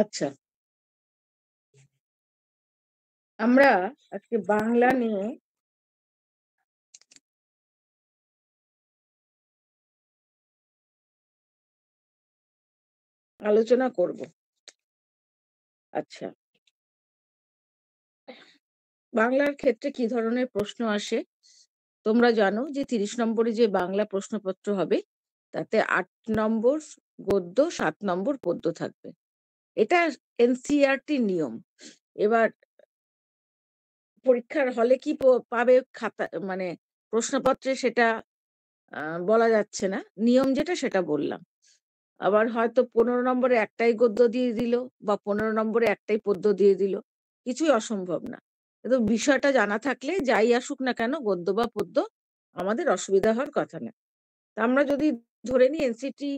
আচ্ছা আমরা আজকে বাংলা নিয়ে আলোচনা করব আচ্ছা বাংলার ক্ষেত্রে কি ধরনের প্রশ্ন আসে তোমরা জানো যে তিরিশ নম্বরে যে বাংলা প্রশ্নপত্র হবে তাতে আট নম্বর গদ্য সাত নম্বর পদ্য থাকবে এটা এনসিআরটি নিয়ম এবার পরীক্ষার হলে কি পাবে খাতা মানে প্রশ্নপত্রে সেটা বলা যাচ্ছে না নিয়ম যেটা সেটা বললাম আবার হয়তো পনেরো নম্বরে একটাই গদ্য দিয়ে দিল বা পনেরো নম্বরে একটাই পদ্য দিয়ে দিল কিছুই অসম্ভব না কিন্তু বিষয়টা জানা থাকলে যাই আসুক না কেন গদ্য বা পদ্য আমাদের অসুবিধা হওয়ার কথা না আমরা যদি ধরে নি এনসিটি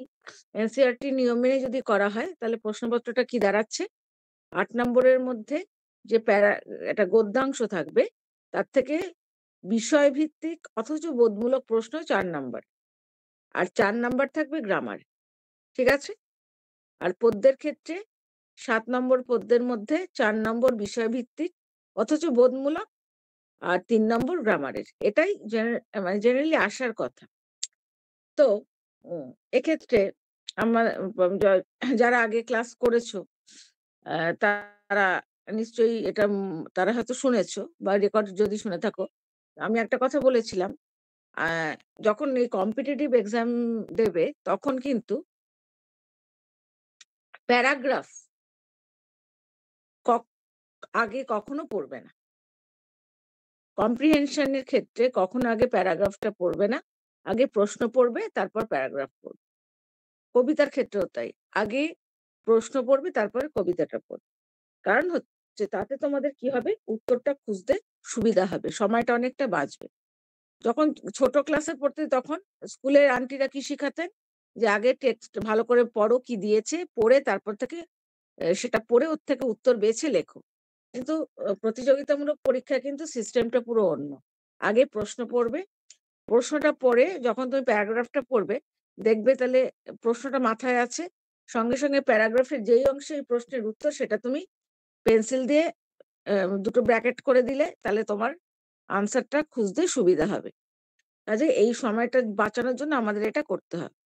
এনসিআরটি নিয়ম মেনে যদি করা হয় তাহলে প্রশ্নপত্রটা কি দাঁড়াচ্ছে আট নম্বরের মধ্যে যে প্যারা একটা গদ্যাংশ থাকবে তার থেকে বিষয় ভিত্তিক অথচ বোধমূলক প্রশ্ন চার নাম্বার আর চার নাম্বার থাকবে গ্রামার ঠিক আছে আর পদ্যের ক্ষেত্রে সাত নম্বর পদ্যের মধ্যে চার নম্বর বিষয়ভিত্তিক অথচ বোধমূলক আর তিন নম্বর গ্রামারের এটাই মানে জেনারেলি আসার কথা তো এক্ষেত্রে আমার যারা আগে ক্লাস করেছো আহ, তারা নিশ্চয়ই এটা তারা হয়তো শুনেছো বা রেকর্ড যদি শুনে থাকো আমি একটা কথা বলেছিলাম আহ, যখন এই কম্পিটিটিভ এক্সাম দেবে তখন কিন্তু প্যারাগ্রাফ আগে কখনো পড়বে না কম্প্রিহেনশনের ক্ষেত্রে কখনো আগে প্যারাগ্রাফটা পড়বে না আগে প্রশ্ন পড়বে তারপর প্যারাগ্রাফ পড়বে কবিতার ক্ষেত্রেও তাই আগে প্রশ্ন পড়বে তারপরে কবিতাটা পড়বে কারণ হচ্ছে তাতে তোমাদের কি হবে উত্তরটা খুঁজতে সুবিধা হবে সময়টা অনেকটা বাঁচবে যখন ছোট ক্লাসে পড়তে তখন স্কুলের আন্টিরা কি শিখাতেন যে আগে টেক্সট ভালো করে পড়ো কি দিয়েছে পড়ে তারপর থেকে সেটা পড়ে ওর থেকে উত্তর বেছে লেখো কিন্তু প্রতিযোগিতামূলক পরীক্ষা কিন্তু সিস্টেমটা পুরো অন্য আগে প্রশ্ন পড়বে প্রশ্নটা পড়ে যখন তুমি প্যারাগ্রাফটা পড়বে দেখবে তাহলে প্রশ্নটা মাথায় আছে সঙ্গে সঙ্গে প্যারাগ্রাফের যেই অংশে প্রশ্নের উত্তর সেটা তুমি পেন্সিল দিয়ে দুটো ব্র্যাকেট করে দিলে তাহলে তোমার আনসারটা খুঁজতে সুবিধা হবে কাজে এই সময়টা বাঁচানোর জন্য আমাদের এটা করতে হবে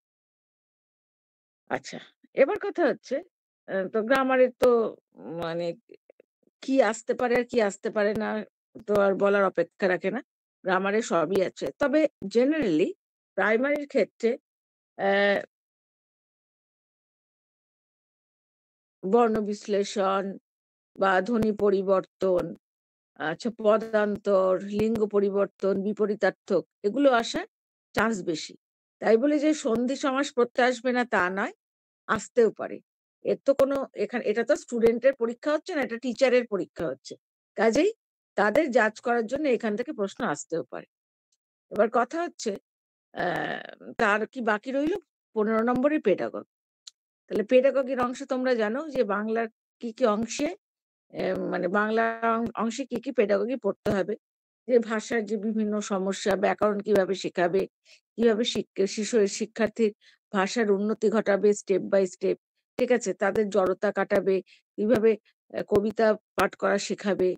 আচ্ছা এবার কথা হচ্ছে তো গ্রামারের তো মানে কি আসতে পারে আর কি আসতে পারে না তো আর বলার অপেক্ষা রাখে না গ্রামারে সবই আছে তবে জেনারেলি প্রাইমারির ক্ষেত্রে বর্ণ বিশ্লেষণ বা ধ্বনি পরিবর্তন আচ্ছা পদান্তর লিঙ্গ পরিবর্তন বিপরীতার্থক এগুলো আসার চান্স বেশি তাই বলে যে সন্ধি সমাজ পড়তে আসবে না তা নয় আসতেও পারে এর তো কোনো এখানে এটা তো স্টুডেন্টের পরীক্ষা হচ্ছে না এটা টিচারের পরীক্ষা হচ্ছে কাজেই তাদের জাজ করার জন্য এখান থেকে প্রশ্ন আসতেও পারে এবার কথা হচ্ছে তার কি বাকি রইল পনেরো নম্বরে পেডাগগ তাহলে পেডাগগির অংশ তোমরা জানো যে বাংলার কি কি অংশে মানে বাংলা অংশে কি কি পেডাগগি পড়তে হবে যে ভাষার যে বিভিন্ন সমস্যা ব্যাকরণ কিভাবে শেখাবে কিভাবে শিশু শিক্ষার্থীর ভাষার উন্নতি ঘটাবে স্টেপ বাই স্টেপ ঠিক আছে তাদের জড়তা কাটাবে কিভাবে কবিতা পাঠ করা শেখাবে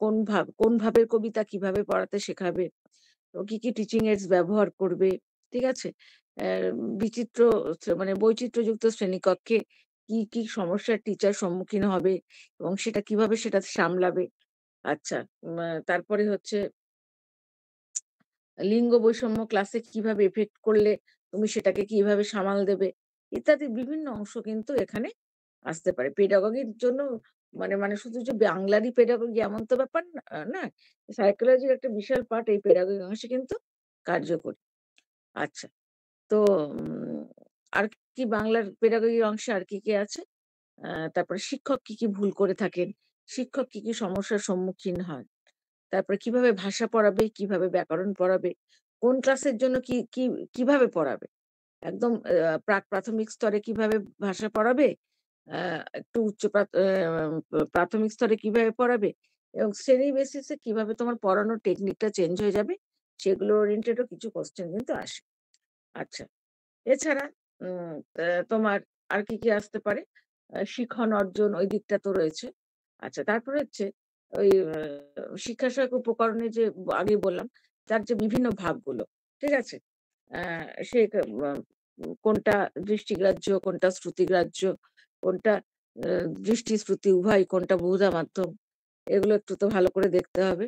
কোন ভাব কোন ভাবের কবিতা কিভাবে পড়াতে শেখাবে কি কি টিচিং এডস ব্যবহার করবে ঠিক আছে বিচিত্র মানে বৈচিত্র্যযুক্ত শ্রেণীকক্ষে কি কি সমস্যার টিচার সম্মুখীন হবে এবং সেটা কিভাবে সেটা সামলাবে আচ্ছা তারপরে হচ্ছে লিঙ্গ বৈষম্য ক্লাসে কিভাবে এফেক্ট করলে তুমি সেটাকে কিভাবে সামাল দেবে ইত্যাদি বিভিন্ন অংশ কিন্তু এখানে আসতে পারে পেডাগগির জন্য মানে মানে শুধু যে বাংলারই পেডাগজি এমন তো ব্যাপার না সাইকোলজির একটা বিশাল পার্ট এই পেডাগজি অংশে কিন্তু কার্যকরী আচ্ছা তো আর কি বাংলার পেডাগজির অংশে আর কি কি আছে তারপরে শিক্ষক কি কি ভুল করে থাকেন শিক্ষক কি কি সমস্যার সম্মুখীন হন তারপরে কিভাবে ভাষা পড়াবে কিভাবে ব্যাকরণ পড়াবে কোন ক্লাসের জন্য কি কি কিভাবে পড়াবে একদম প্রাক প্রাথমিক স্তরে কিভাবে ভাষা পড়াবে আহ, উচ্চ আহ, প্রাথমিক স্তরে কিভাবে পড়াবে এবং শ্রেণী বেসিসে কিভাবে তোমার পড়ানোর টেকনিকটা চেঞ্জ হয়ে যাবে সেগুলো ওরিয়েন্টেডও কিছু কোশ্চেন কিন্তু আসে আচ্ছা এছাড়া উম, আহ, তোমার আর কি কি আসতে পারে আহ, অর্জন ওই দিকটা তো রয়েছে আচ্ছা তারপরে হচ্ছে ওই শিক্ষা সহায়ক উপকরণে যে আগে বললাম তার যে বিভিন্ন ভাগগুলো ঠিক আছে আহ, সে কোনটা দৃষ্টিগ্রাহ্য কোনটা শ্রুতিগ্রাহ্য কোনটা দৃষ্টি শ্রুতি উভয় কোনটা বহুধা মাধ্যম এগুলো একটু তো ভালো করে দেখতে হবে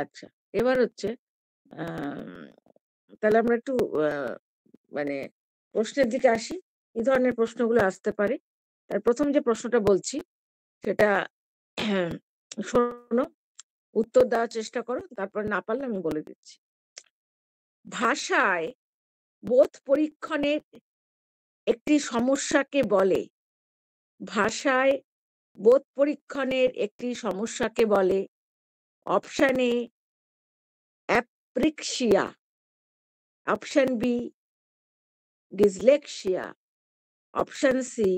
আচ্ছা এবার হচ্ছে তাহলে আমরা একটু মানে প্রশ্নের দিকে আসি এই ধরনের প্রশ্নগুলো আসতে পারে তার প্রথম যে প্রশ্নটা বলছি সেটা শোনো উত্তর দেওয়ার চেষ্টা করো তারপর না পারলে আমি বলে দিচ্ছি ভাষায় বোধ পরীক্ষণের একটি সমস্যাকে বলে ভাষায় বোধ পরীক্ষণের একটি সমস্যাকে বলে option A apraxia option B dyslexia option C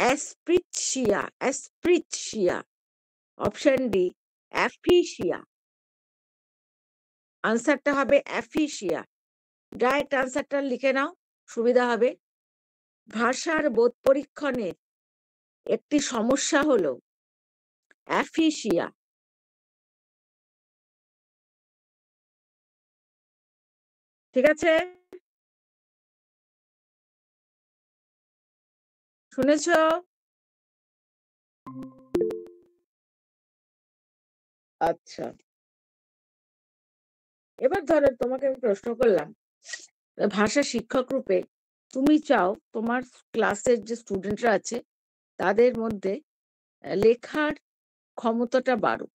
অ্যাসপ্রিচিয়া অ্যাসপ্রিচিয়া অপশান ডি অ্যাফিসিয়া আনসারটা হবে অ্যাফিসিয়া ডাইরেক্ট আনসারটা লিখে নাও সুবিধা হবে ভাষার বোধ পরীক্ষণের একটি সমস্যা হলো অ্যাফিসিয়া ঠিক আছে শুনেছ আচ্ছা এবার ধরো তোমাকে আমি প্রশ্ন করলাম ভাষা শিক্ষক রূপে তুমি চাও তোমার ক্লাসের যে স্টুডেন্টরা আছে তাদের মধ্যে লেখার ক্ষমতাটা বাড়ুক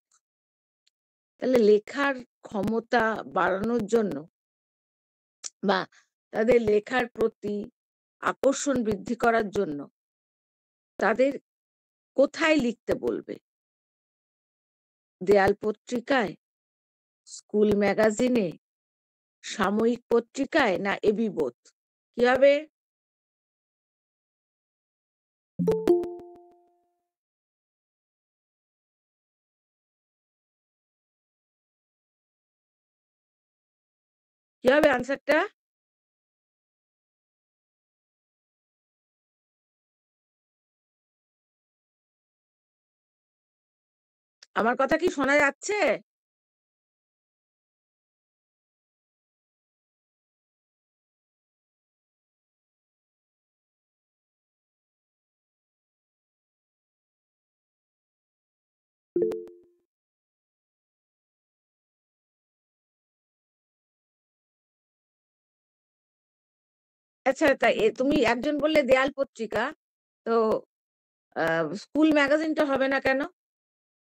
তাহলে লেখার ক্ষমতা বাড়ানোর জন্য বা তাদের লেখার প্রতি আকর্ষণ বৃদ্ধি করার জন্য তাদের কোথায় লিখতে বলবে দেয়াল পত্রিকায় স্কুল ম্যাগাজিনে সাময়িক পত্রিকায় না এবি বোধ কি হবে কি হবে আনসারটা আমার কথা কি শোনা যাচ্ছে আচ্ছা তাই তুমি একজন বললে দেয়াল পত্রিকা তো স্কুল ম্যাগাজিনটা হবে না কেন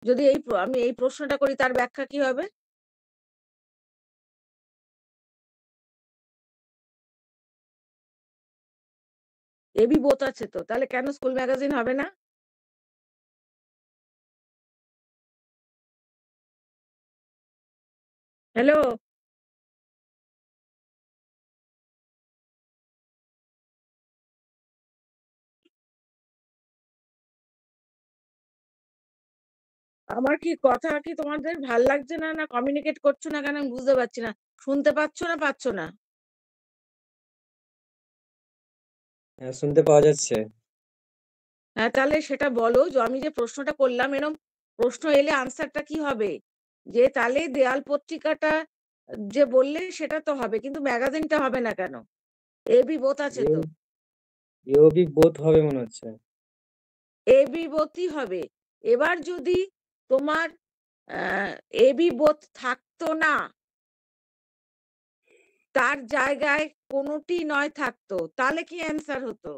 যদি এই আমি এই প্রশ্নটা করি তার ব্যাখ্যা কি হবে এবি বোত আছে তো তাহলে কেন স্কুল ম্যাগাজিন হবে না হ্যালো আমার কি কথা কি তোমাদের ভাল লাগছে না না কমিউনিকেট করছো না কেন আমি বুঝতে পারছি না শুনতে পাচ্ছ না পাচ্ছ না হ্যাঁ শুনতে পাওয়া যাচ্ছে হ্যাঁ তাহলে সেটা বলো যে আমি যে প্রশ্নটা করলাম এরকম প্রশ্ন এলে আনসারটা কি হবে যে তাহলে দেয়াল পত্রিকাটা যে বললে সেটা তো হবে কিন্তু ম্যাগাজিনটা হবে না কেন এবি বোথ আছে তো এবি বোথ হবে মনে হচ্ছে এবি বোথই হবে এবার যদি তোমার এবি বোধ থাকতো না তার জায়গায় কোনোটি নয় থাকতো তাহলে কি অ্যান্সার হতো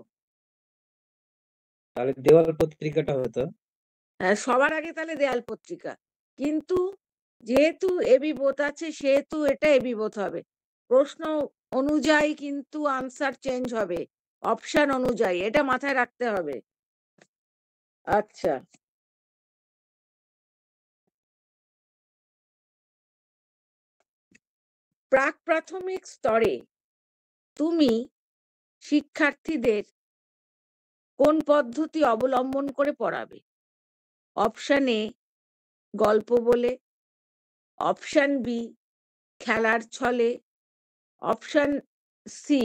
তাহলে দেওয়াল পত্রিকাটা হতো হ্যাঁ, সবার আগে তাহলে দেয়াল পত্রিকা কিন্তু যেহেতু এবি বোধ আছে সেহেতু এটা এবি বোধ হবে প্রশ্ন অনুযায়ী কিন্তু আনসার চেঞ্জ হবে অপশন অনুযায়ী এটা মাথায় রাখতে হবে আচ্ছা প্রাক প্রাথমিক স্তরে তুমি শিক্ষার্থীদের কোন পদ্ধতি অবলম্বন করে পড়াবে অপশান এ গল্প বলে অপশান বি খেলার ছলে অপশান সি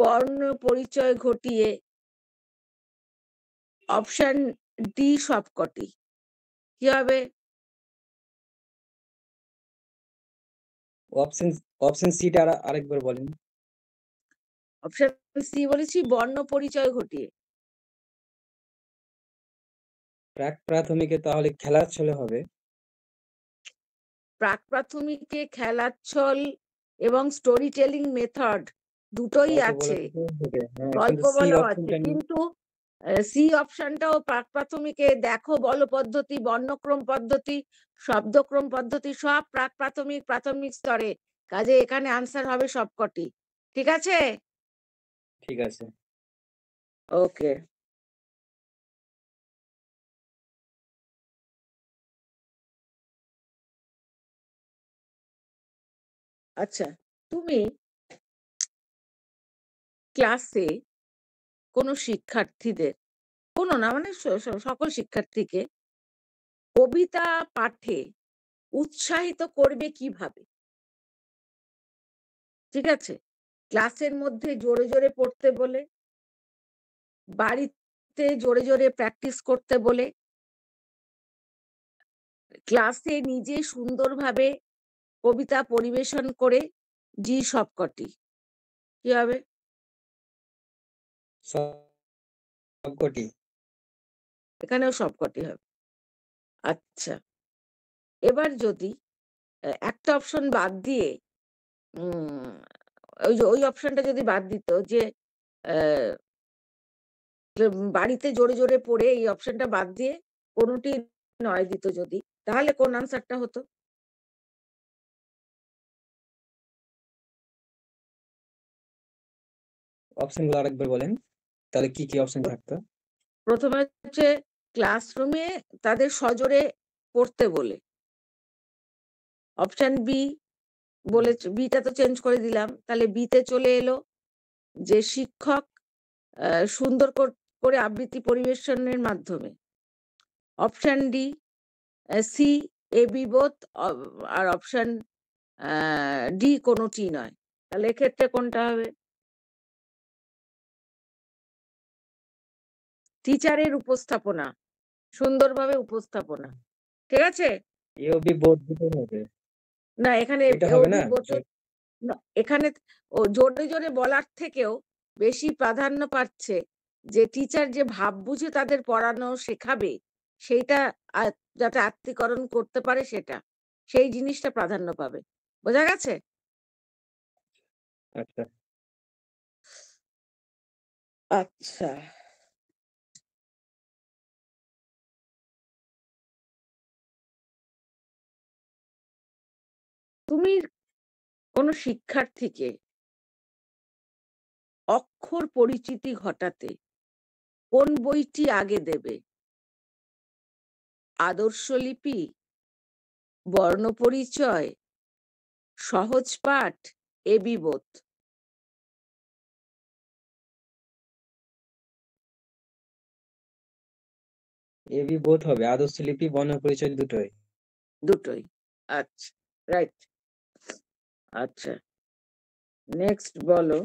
বর্ণ পরিচয় ঘটিয়ে অপশান ডি সবকটি কি হবে অপশন অপশন সিটা আরেকবার বলেন অপশন সি বলেছি বর্ণ পরিচয় ঘটিয়ে প্রাক প্রাথমিকে তাহলে খেলার ছলে হবে প্রাক প্রাথমিকে খেলার ছল এবং স্টোরি টেলিং মেথড দুটোই আছে হ্যাঁ, গল্প বলা আছে কিন্তু সি অপশনটাও প্রাক প্রাথমিকে দেখো বল পদ্ধতি বর্ণক্রম পদ্ধতি শব্দক্রম পদ্ধতি সব প্রাক প্রাথমিক প্রাথমিক স্তরে কাজে এখানে আনসার হবে সবকটি ঠিক আছে ঠিক আছে ওকে আচ্ছা তুমি ক্লাসে কোনো শিক্ষার্থীদের কোনো না মানে সকল শিক্ষার্থীকে কবিতা পাঠে উৎসাহিত করবে কিভাবে ঠিক আছে ক্লাসের মধ্যে জোরে জোরে পড়তে বলে বাড়িতে জোরে জোরে প্র্যাকটিস করতে বলে ক্লাসে নিজে সুন্দরভাবে কবিতা পরিবেশন করে জি সবকটি কি হবে সবকটি। এখানেও সবকটি হবে। আচ্ছা। এবার যদি একটা অপশন বাদ দিয়ে উম ওই যে ওই অপশনটা যদি বাদ দিত যে অ্যা বাড়িতে জোরে, জোরে পড়ে এই অপশনটা বাদ দিয়ে কোনোটি নয় দিত যদি, তাহলে কোন আনসারটা হতো? অপশনগুলো আরেকবার বলেন তাহলে কি কি অপশন থাকতো প্রথমে হচ্ছে ক্লাসরুমে তাদের সজোরে পড়তে বলে অপশন বি বলে বিটা তো চেঞ্জ করে দিলাম তাহলে বিতে চলে এলো যে শিক্ষক সুন্দর করে আবৃত্তি পরিবেশনের মাধ্যমে অপশন ডি সি এ বিবোধ আর অপশন ডি কোনোটি নয় তাহলে এক্ষেত্রে কোনটা হবে টিচারের উপস্থাপনা সুন্দরভাবে উপস্থাপনা ঠিক আছে না এখানে এখানে জোরে জোরে বলার থেকেও বেশি প্রাধান্য পাচ্ছে যে টিচার যে ভাব বুঝে তাদের পড়ানো শেখাবে সেইটা যাতে আত্মীকরণ করতে পারে সেটা সেই জিনিসটা প্রাধান্য পাবে বোঝা গেছে আচ্ছা আচ্ছা তুমি কোন শিক্ষার্থীকে অক্ষর পরিচিতি ঘটাতে কোন বইটি আগে দেবে আদর্শলিপি পরিচয় সহজ পাঠ বিবোধ এ বোধ হবে আদর্শলিপি বর্ণপরিচয় দুটোই দুটোই আচ্ছা রাইট আচ্ছা নেক্সট বলো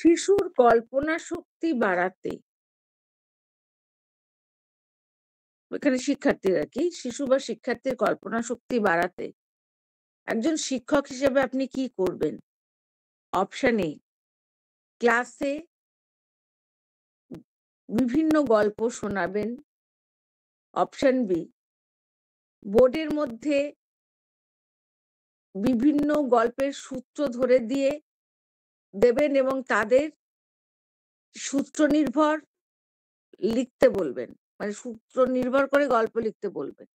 শিশুর কল্পনা শক্তি বাড়াতে এখানে শিক্ষার্থীরা কি শিশু বা শিক্ষার্থীর কল্পনা শক্তি বাড়াতে একজন শিক্ষক হিসেবে আপনি কি করবেন অপশন এ ক্লাসে বিভিন্ন গল্প শোনাবেন অপশন বি বোর্ডের মধ্যে বিভিন্ন গল্পের সূত্র ধরে দিয়ে দেবেন এবং তাদের সূত্র নির্ভর লিখতে বলবেন মানে সূত্র নির্ভর করে গল্প লিখতে বলবেন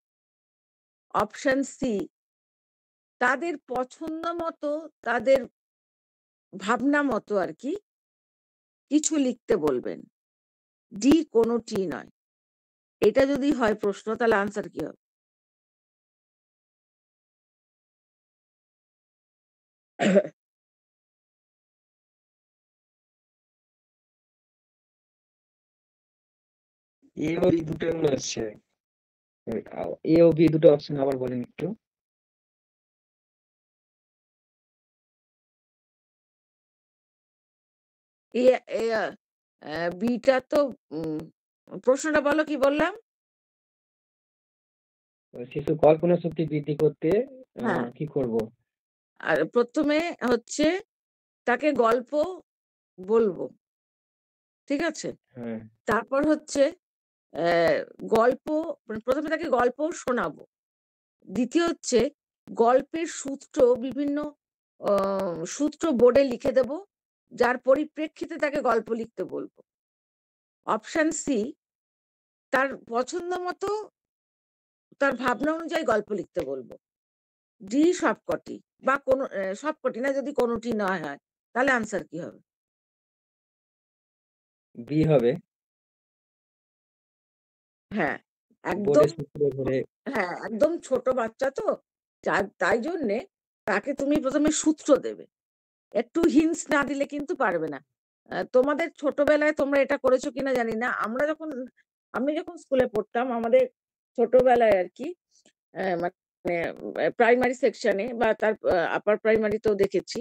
অপশন সি তাদের পছন্দ মতো তাদের ভাবনা মতো আর কি কিছু লিখতে বলবেন ডি কোনোটি নয় এটা যদি হয় প্রশ্ন তাহলে আনসার কি হবে এ ও বি দুটো মনে হচ্ছে এ ও বি দুটো অপশন আবার বলেন একটু বিটা তো প্রশ্নটা বলো কি বললাম শিশু কল্পনা শক্তি বৃদ্ধি করতে হ্যাঁ। কি করব আর প্রথমে হচ্ছে তাকে গল্প বলবো ঠিক আছে হ্যাঁ। তারপর হচ্ছে গল্প মানে প্রথমে তাকে গল্প শোনাবো দ্বিতীয় হচ্ছে গল্পের সূত্র বিভিন্ন সূত্র বোর্ডে লিখে দেব যার পরিপ্রেক্ষিতে তাকে গল্প লিখতে বলবো অপশান সি তার পছন্দ মতো তার ভাবনা অনুযায়ী গল্প লিখতে বলবো ডি সবকটি বা কোনো সবকটি না যদি কোনোটি না হয় তাহলে আনসার কি হবে বি হবে হ্যাঁ একদম হ্যাঁ একদম ছোট বাচ্চা তো তাই জন্যে তাকে তুমি প্রথমে সূত্র দেবে একটু হিংস না দিলে কিন্তু পারবে না আহ, তোমাদের ছোটবেলায় তোমরা এটা করেছো কিনা জানি না আমরা যখন আমি যখন স্কুলে পড়তাম আমাদের ছোটবেলায় আর কি আহ, মানে প্রাইমারি সেকশনে বা তার আপার প্রাইমারিতেও দেখেছি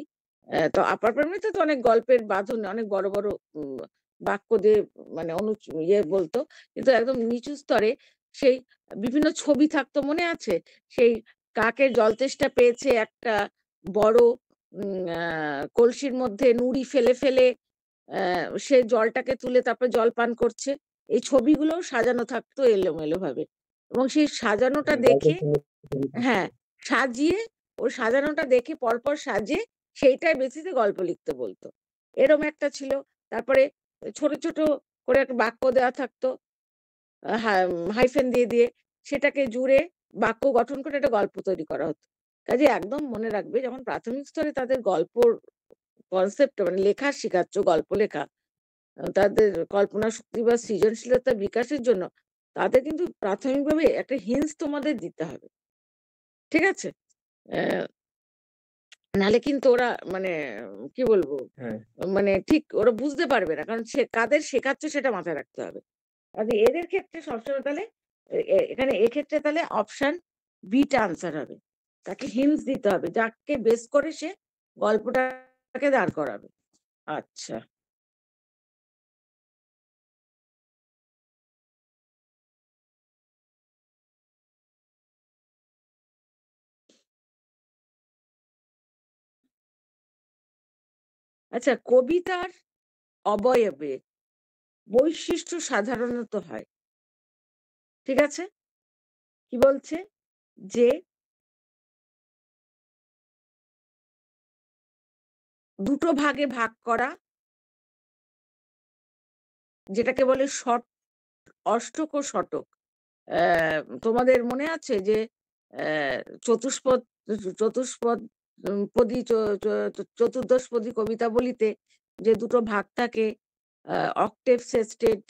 আহ, তো আপার প্রাইমারিতে তো অনেক গল্পের বাঁধন অনেক বড় বড় উম, বাক্য দিয়ে মানে অনু ইয়ে বলতো কিন্তু একদম নিচু স্তরে সেই বিভিন্ন ছবি থাকতো মনে আছে সেই কাকের জলতেষ্টা পেয়েছে একটা বড় কলসির মধ্যে নুড়ি ফেলে ফেলে সে জলটাকে তুলে তারপর জল পান করছে এই ছবিগুলো সাজানো থাকতো এলোমেলো ভাবে এবং সেই সাজানোটা হ্যাঁ, দেখে হ্যাঁ সাজিয়ে ও সাজানোটা দেখে পরপর সাজিয়ে সেইটাই বেসিসে গল্প লিখতে বলতো এরম একটা ছিল তারপরে ছোট ছোট করে একটা বাক্য দেওয়া থাকতো হাইফেন দিয়ে দিয়ে সেটাকে জুড়ে বাক্য গঠন করে একটা গল্প তৈরি করা হতো কাজে একদম মনে রাখবে যখন প্রাথমিক স্তরে তাদের গল্পর কনসেপ্ট মানে লেখা শেখাচ্ছ গল্প লেখা তাদের কল্পনা শক্তি বা সৃজনশীলতা বিকাশের জন্য তাদের কিন্তু প্রাথমিকভাবে একটা হিন্স তোমাদের দিতে হবে ঠিক আছে নাহলে কিন্তু ওরা মানে কি বলবো হ্যাঁ। মানে ঠিক ওরা বুঝতে পারবে না কারণ সে কাদের শেখাচ্ছে সেটা মাথায় রাখতে হবে কাজে এদের ক্ষেত্রে সবসময় তাহলে এখানে এক্ষেত্রে তাহলে অপশন বিটা আনসার হবে তাকে হিমস দিতে হবে যাকে বেস করে সে গল্পটাকে দাঁড় করাবে আচ্ছা আচ্ছা কবিতার অবয়বে বৈশিষ্ট্য সাধারণত হয়। ঠিক আছে? কি বলছে? যে দুটো ভাগে ভাগ করা। যেটাকে বলে শট অষ্টক ও শতক। তোমাদের মনে আছে যে চতুষ্পদ চতুষ্পদ চতুর্দশ পদী কবিতা কবিতাবলিতে যে দুটো ভাগ থাকে অক্টেভ সেস্টেট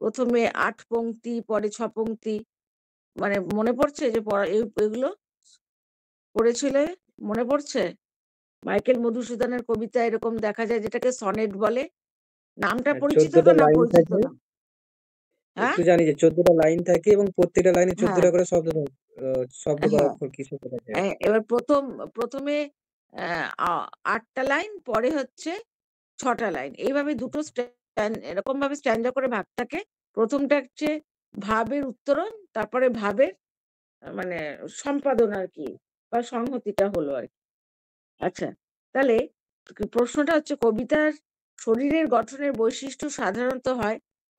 প্রথমে আট পঙ্ক্তি পরে ছ পঙ্ক্তি মানে মনে পড়ছে যে এগুলো পড়েছিলে মনে পড়ছে মাইকেল মধুসূদনের কবিতা এরকম দেখা যায় যেটাকে সনেট বলে নামটা হ্যাঁ, পরিচিত তো না পরিচিত না হ্যাঁ? জানি যে চোদ্দটা লাইন থাকে এবং প্রত্যেকটা লাইনে হ্যাঁ। চোদ্দটা করে শব্দ থাকে শব্দ হ্যাঁ। কি এবার প্রথম প্রথমে আহ, আটটা লাইন পরে হচ্ছে ছটা লাইন এইভাবে দুটো এরকম ভাবে স্ট্যান্ডার করে ভাগ থাকে প্রথমটা হচ্ছে ভাবের উত্তরণ তারপরে ভাবের মানে সম্পাদন আর কি বা সংহতিটা হলো আর কি আচ্ছা তাহলে প্রশ্নটা হচ্ছে কবিতার শরীরের গঠনের বৈশিষ্ট্য সাধারণত হয়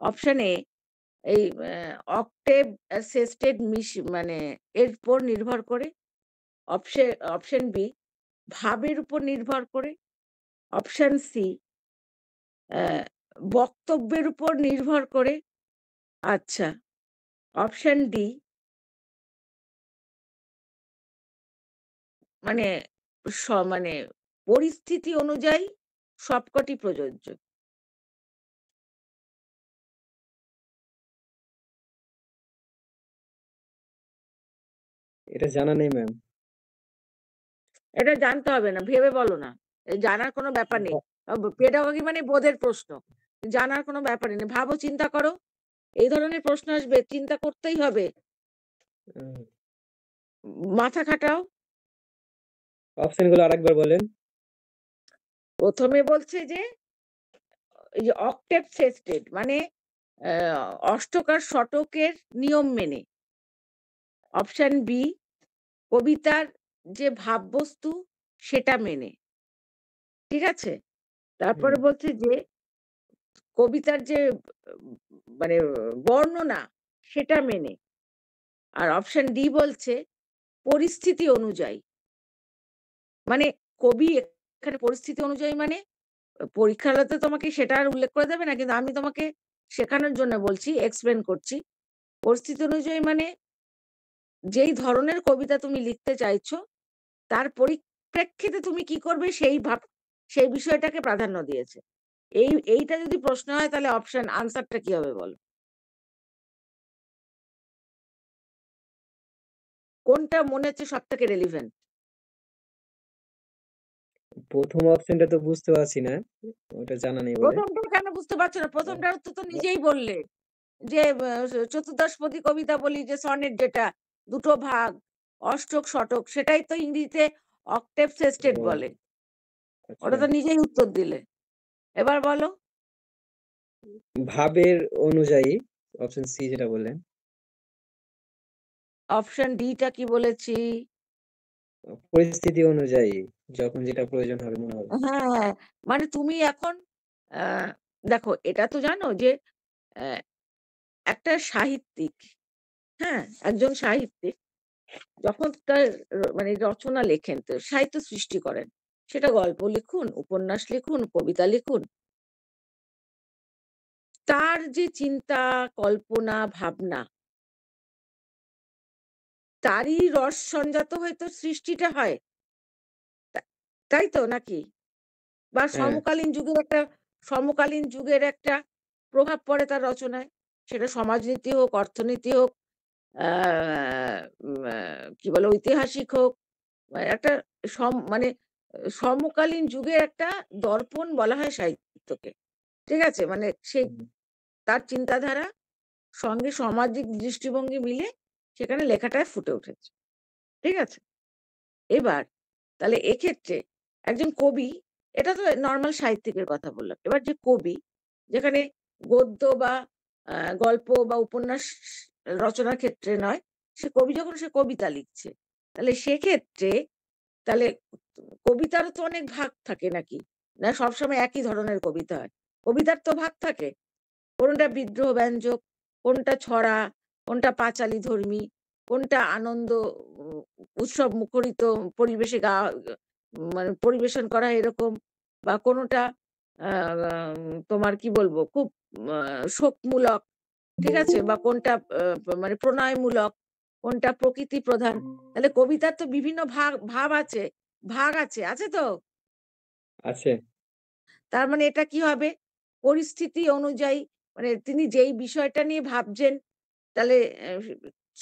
অপশন এ এই অক্টেভ সেস্টেড মিশ মানে এর উপর নির্ভর করে অপশন অপশন বি ভাবের উপর নির্ভর করে অপশন সি বক্তব্যের উপর নির্ভর করে আচ্ছা অপশন ডি মানে মানে পরিস্থিতি অনুযায়ী সবকটি প্রযোজ্য এটা জানা নেই ম্যাম এটা জানতে হবে না ভেবে বলো না জানার কোনো ব্যাপার নেই পেডাগজি মানে বোধের প্রশ্ন জানার কোনো ব্যাপার নেই ভাবো চিন্তা করো এই ধরনের প্রশ্ন আসবে চিন্তা করতেই হবে মাথা খাটাও অপশনগুলো আরেকবার বলেন প্রথমে বলছে যে অক্টেপ সেস্টেড মানে অষ্টকার শতকের নিয়ম মেনে অপশন বি কবিতার যে ভাববস্তু সেটা মেনে ঠিক আছে তারপরে বলছে যে কবিতার যে মানে বর্ণনা সেটা মেনে আর অপশন ডি বলছে পরিস্থিতি অনুযায়ী মানে কবি এখানে পরিস্থিতি অনুযায়ী মানে পরীক্ষাতে তোমাকে সেটা আর উল্লেখ করে দেবে না কিন্তু আমি তোমাকে শেখানোর জন্য বলছি এক্সপ্লেন করছি পরিস্থিতি অনুযায়ী মানে যেই ধরনের কবিতা তুমি লিখতে চাইছো, তার পরিপ্রেক্ষিতে তুমি কি করবে সেই ভাব সেই বিষয়টাকে প্রাধান্য দিয়েছে। এই এইটা যদি প্রশ্ন হয় তাহলে অপশন আনসারটা কি হবে বলো? কোনটা মনে হচ্ছে সবথেকে রেলিভেন্ট? প্রথম অপশনটা তো বুঝতে পারছি না। ওটা জানা নেই প্রথমটা কেন বুঝতে পারছো না? ১ম তো, নিজেই বললে। যে চতুর্দশপদী কবিতা বলি যে স্বর্ণের যেটা দুটো ভাগ অষ্টক শটক সেটাই তো ইংরেজিতে অক্টেভ সেস্টেট বলে ওটা আচ্ছা। তো নিজেই উত্তর দিলে এবার বলো ভাবের অনুযায়ী অপশন সি যেটা বললেন অপশন ডিটা কি বলেছি পরিস্থিতি অনুযায়ী যখন যেটা প্রয়োজন হবে মনে হবে হ্যাঁ, হ্যাঁ, হ্যাঁ। মানে তুমি এখন দেখো এটা তো জানো যে একটা সাহিত্যিক হ্যাঁ একজন সাহিত্যিক যখন তার মানে রচনা লেখেন তো সাহিত্য সৃষ্টি করেন সেটা গল্প লিখুন উপন্যাস লিখুন কবিতা লিখুন তার যে চিন্তা কল্পনা ভাবনা তারই রস সঞ্জাত হয়তো সৃষ্টিটা হয় তাই তো নাকি বা হ্যাঁ। সমকালীন যুগের একটা সমকালীন যুগের একটা প্রভাব পড়ে তার রচনায় সেটা সমাজনীতি হোক অর্থনীতি হোক কি বলে ঐতিহাসিক হোক একটা সম মানে সমকালীন যুগে একটা দর্পণ বলা হয় সাহিত্যকে ঠিক আছে মানে সেই তার চিন্তাধারা সঙ্গে সামাজিক দৃষ্টিভঙ্গি মিলে সেখানে লেখাটায় ফুটে উঠেছে ঠিক আছে এবার তাহলে এক্ষেত্রে একজন কবি এটা তো নর্মাল সাহিত্যিকের কথা বললাম এবার যে কবি যেখানে গদ্য বা গল্প বা উপন্যাস রচনার ক্ষেত্রে নয় সে কবি যখন সে কবিতা লিখছে তাহলে সেক্ষেত্রে তাহলে কবিতারও তো অনেক ভাগ থাকে নাকি না সবসময় একই ধরনের কবিতা হয় কবিতার তো ভাগ থাকে কোনটা বিদ্রোহ ব্যঞ্জক কোনটা ছড়া কোনটা পাঁচালি ধর্মী কোনটা আনন্দ উৎসব মুখরিত পরিবেশে গা মানে পরিবেশন করা এরকম বা কোনোটা তোমার কি বলবো খুব শোকমূলক ঠিক আছে বা কোনটা মানে প্রণয়মূলক কোনটা প্রকৃতি প্রধান তাহলে কবিতার তো বিভিন্ন ভাগ ভাব আছে ভাগ আছে আছে তো আছে তার মানে এটা কি হবে পরিস্থিতি অনুযায়ী মানে তিনি যেই বিষয়টা নিয়ে ভাবছেন তাহলে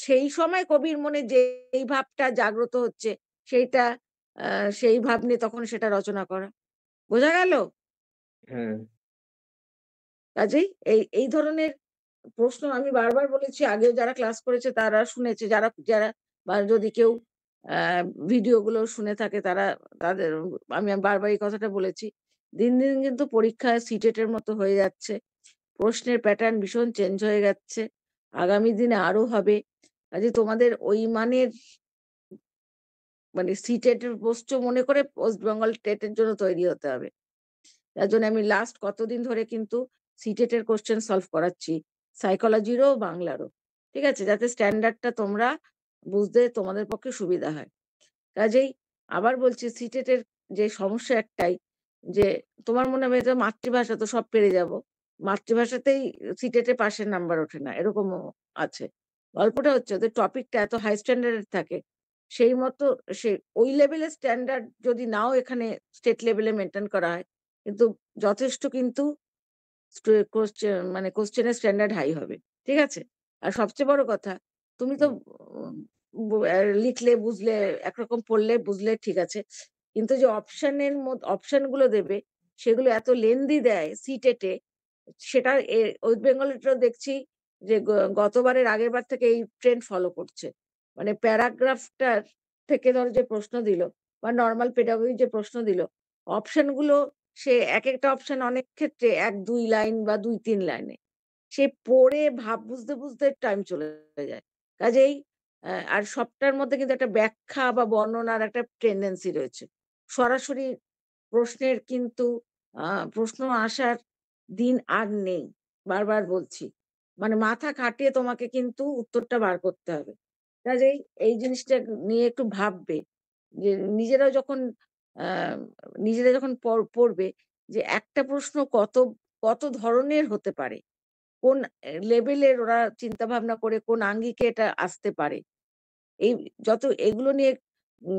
সেই সময় কবির মনে যেই ভাবটা জাগ্রত হচ্ছে সেইটা সেই ভাব নিয়ে তখন সেটা রচনা করা বোঝা গেল হ্যাঁ কাজেই এই এই ধরনের প্রশ্ন আমি বারবার বলেছি আগে যারা ক্লাস করেছে তারা শুনেছে যারা যারা বা যদি কেউ ভিডিও গুলো শুনে থাকে তারা তাদের আমি বারবার এই কথাটা বলেছি দিন দিন কিন্তু পরীক্ষা সিটেটের e মতো হয়ে যাচ্ছে প্রশ্নের প্যাটার্ন ভীষণ চেঞ্জ হয়ে যাচ্ছে আগামী দিনে আরো হবে কাজে তোমাদের ওই মানের মানে সিটেট বস্ত e মনে করে ওয়েস্ট বেঙ্গল টেটের জন্য তৈরি হতে হবে তার জন্য আমি লাস্ট কতদিন ধরে কিন্তু সিটেটের কোশ্চেন সলভ করাচ্ছি সাইকোলজিরও বাংলারও ঠিক আছে যাতে স্ট্যান্ডার্ডটা তোমরা বুঝতে তোমাদের পক্ষে সুবিধা হয় কাজেই আবার বলছি সিটেটের যে সমস্যা একটাই যে তোমার মনে হবে মাতৃভাষা তো সব পেরে যাব মাতৃভাষাতেই সিটেটে পাশের নাম্বার ওঠে না এরকমও আছে গল্পটা হচ্ছে ওদের টপিকটা এত হাই স্ট্যান্ডার্ডের থাকে সেই মতো সে ওই লেভেলের স্ট্যান্ডার্ড যদি নাও এখানে স্টেট লেভেলে মেনটেন করা হয় কিন্তু যথেষ্ট কিন্তু মানে কোশ্চেনের স্ট্যান্ডার্ড হাই হবে ঠিক আছে আর সবচেয়ে বড় কথা তুমি তো লিখলে বুঝলে একরকম পড়লে বুঝলে ঠিক আছে কিন্তু যে অপশনের মধ্যে অপশন গুলো দেবে সেগুলো এত লেন্দি দেয় সিটেটে সেটা ওয়েস্ট বেঙ্গলেরও দেখছি যে গতবারের আগের বার থেকে এই ট্রেন্ড ফলো করছে মানে প্যারাগ্রাফটার থেকে ধরো যে প্রশ্ন দিল বা নর্মাল পেডাগজি যে প্রশ্ন দিল গুলো সে এক একটা অপশন অনেক ক্ষেত্রে এক দুই লাইন বা দুই তিন লাইনে। সে পড়ে ভাব বুঝতে, বুঝতে টাইম চলে যায়। কাজেই আর সবটার মধ্যে কিন্তু একটা ব্যাখ্যা বা বর্ণনার একটা টেন্ডেন্সি রয়েছে। সরাসরি প্রশ্নের কিন্তু প্রশ্ন আসার দিন আর নেই। বারবার বলছি। মানে মাথা খাটিয়ে তোমাকে কিন্তু উত্তরটা বার করতে হবে। কাজেই এই জিনিসটা নিয়ে একটু ভাববে। যে নিজেরাও যখন নিজেরা যখন পড়বে যে একটা প্রশ্ন কত কত ধরনের হতে পারে কোন লেভেলের ওরা চিন্তা ভাবনা করে কোন আঙ্গিকে এটা আসতে পারে এই যত এগুলো নিয়ে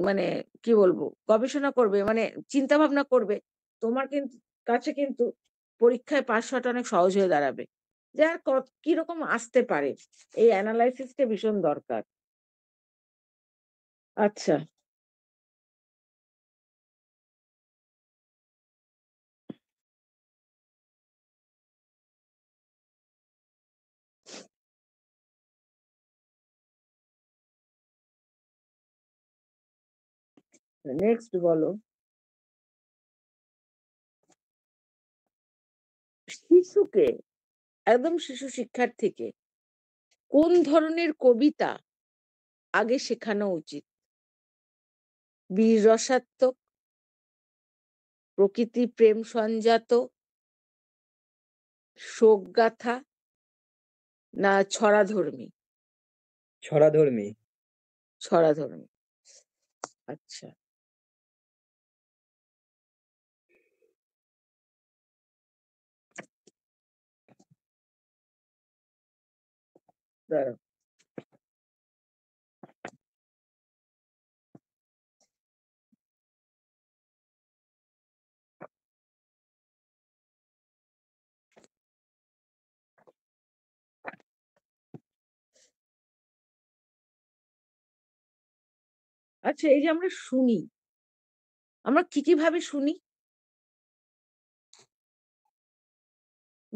মানে কি বলবো গবেষণা করবে মানে চিন্তা ভাবনা করবে তোমার কিন্তু কাছে কিন্তু পরীক্ষায় পাশ হওয়াটা অনেক সহজ হয়ে দাঁড়াবে যে আর কিরকম আসতে পারে এই অ্যানালাইসিসটা ভীষণ দরকার আচ্ছা নেক্সট আচ্ছা, বলো শিশুকে একদম শিশু শিক্ষার্থীকে কোন ধরনের কবিতা আগে শেখানো উচিত বীর রসাত্মক প্রকৃতি প্রেম সঞ্জাত গাথা না ছড়াধর্মী ছড়াধর্মী ছড়াধর্মী আচ্ছা there. আচ্ছা এই যে আমরা শুনি আমরা কি কি ভাবে শুনি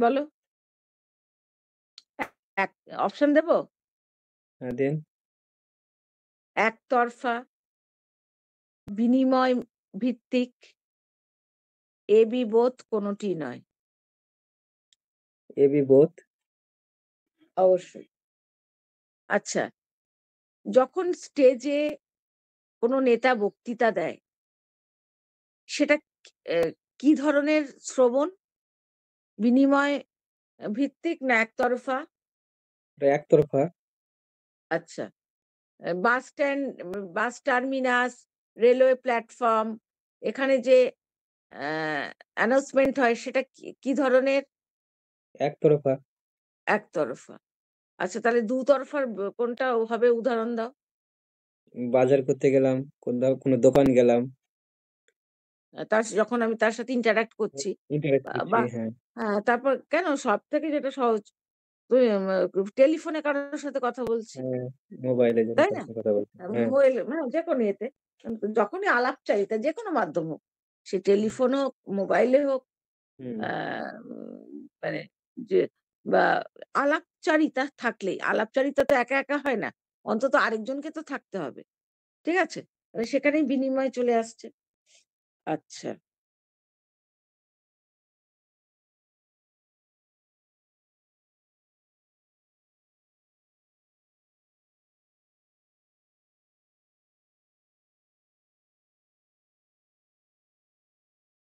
বলো এক অপশন দেব? হ্যাঁ, একতরফা। বিনিময় ভিত্তিক। এবি বোধ কোনটি নয়। এবি বোধ অবশ্যই। আচ্ছা। যখন স্টেজে কোনো নেতা বক্তৃতা দেয় সেটা কি ধরনের শ্রবণ? বিনিময় ভিত্তিক না একতরফা? একতরফা। আচ্ছা। Bus stand, bus terminus, railway platform এখানে যে অ্যা অ্যানাউন্সমেন্ট হয় সেটা কি, ধরনের? একতরফা। একতরফা। আচ্ছা তাহলে দুতরফার কোনটা হবে উদাহরণ দাও? বাজার করতে গেলাম, কোথাও কোনো দোকান গেলাম। তার যখন আমি তার সাথে ইন্টারাক্ট হ্যাঁ, করছি হ্যাঁ। হ্যাঁ, তারপর কেন সব থেকে যেটা সহজ টেলিফোনে কারোর সাথে কথা বলছি হ্যাঁ, মোবাইলে তাই না মোবাইল মানে যে কোনো এতে হ্যাঁ। হ্যাঁ, যখনই আলাপ চাইতা যে কোনো মাধ্যম হোক সে টেলিফোন হোক মোবাইলে হোক মানে যে বা আলাপচারিতা থাকলেই আলাপচারিতা তো একা একা হয় না অন্তত আরেকজনকে তো থাকতে হবে ঠিক আছে মানে সেখানে বিনিময় চলে আসছে আচ্ছা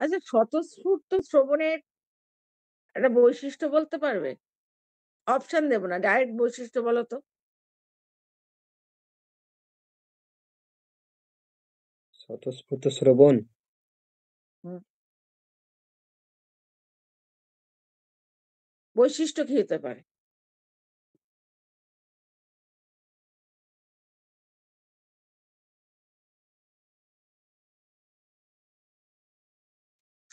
আচ্ছা স্বতঃস্ফূর্ত শ্রবণের একটা বৈশিষ্ট্য বলতে পারবে অপশন দেব না ডাইরেক্ট বৈশিষ্ট্য বলো তো স্বতঃস্ফূর্ত শ্রবণ বৈশিষ্ট্য কি হতে পারে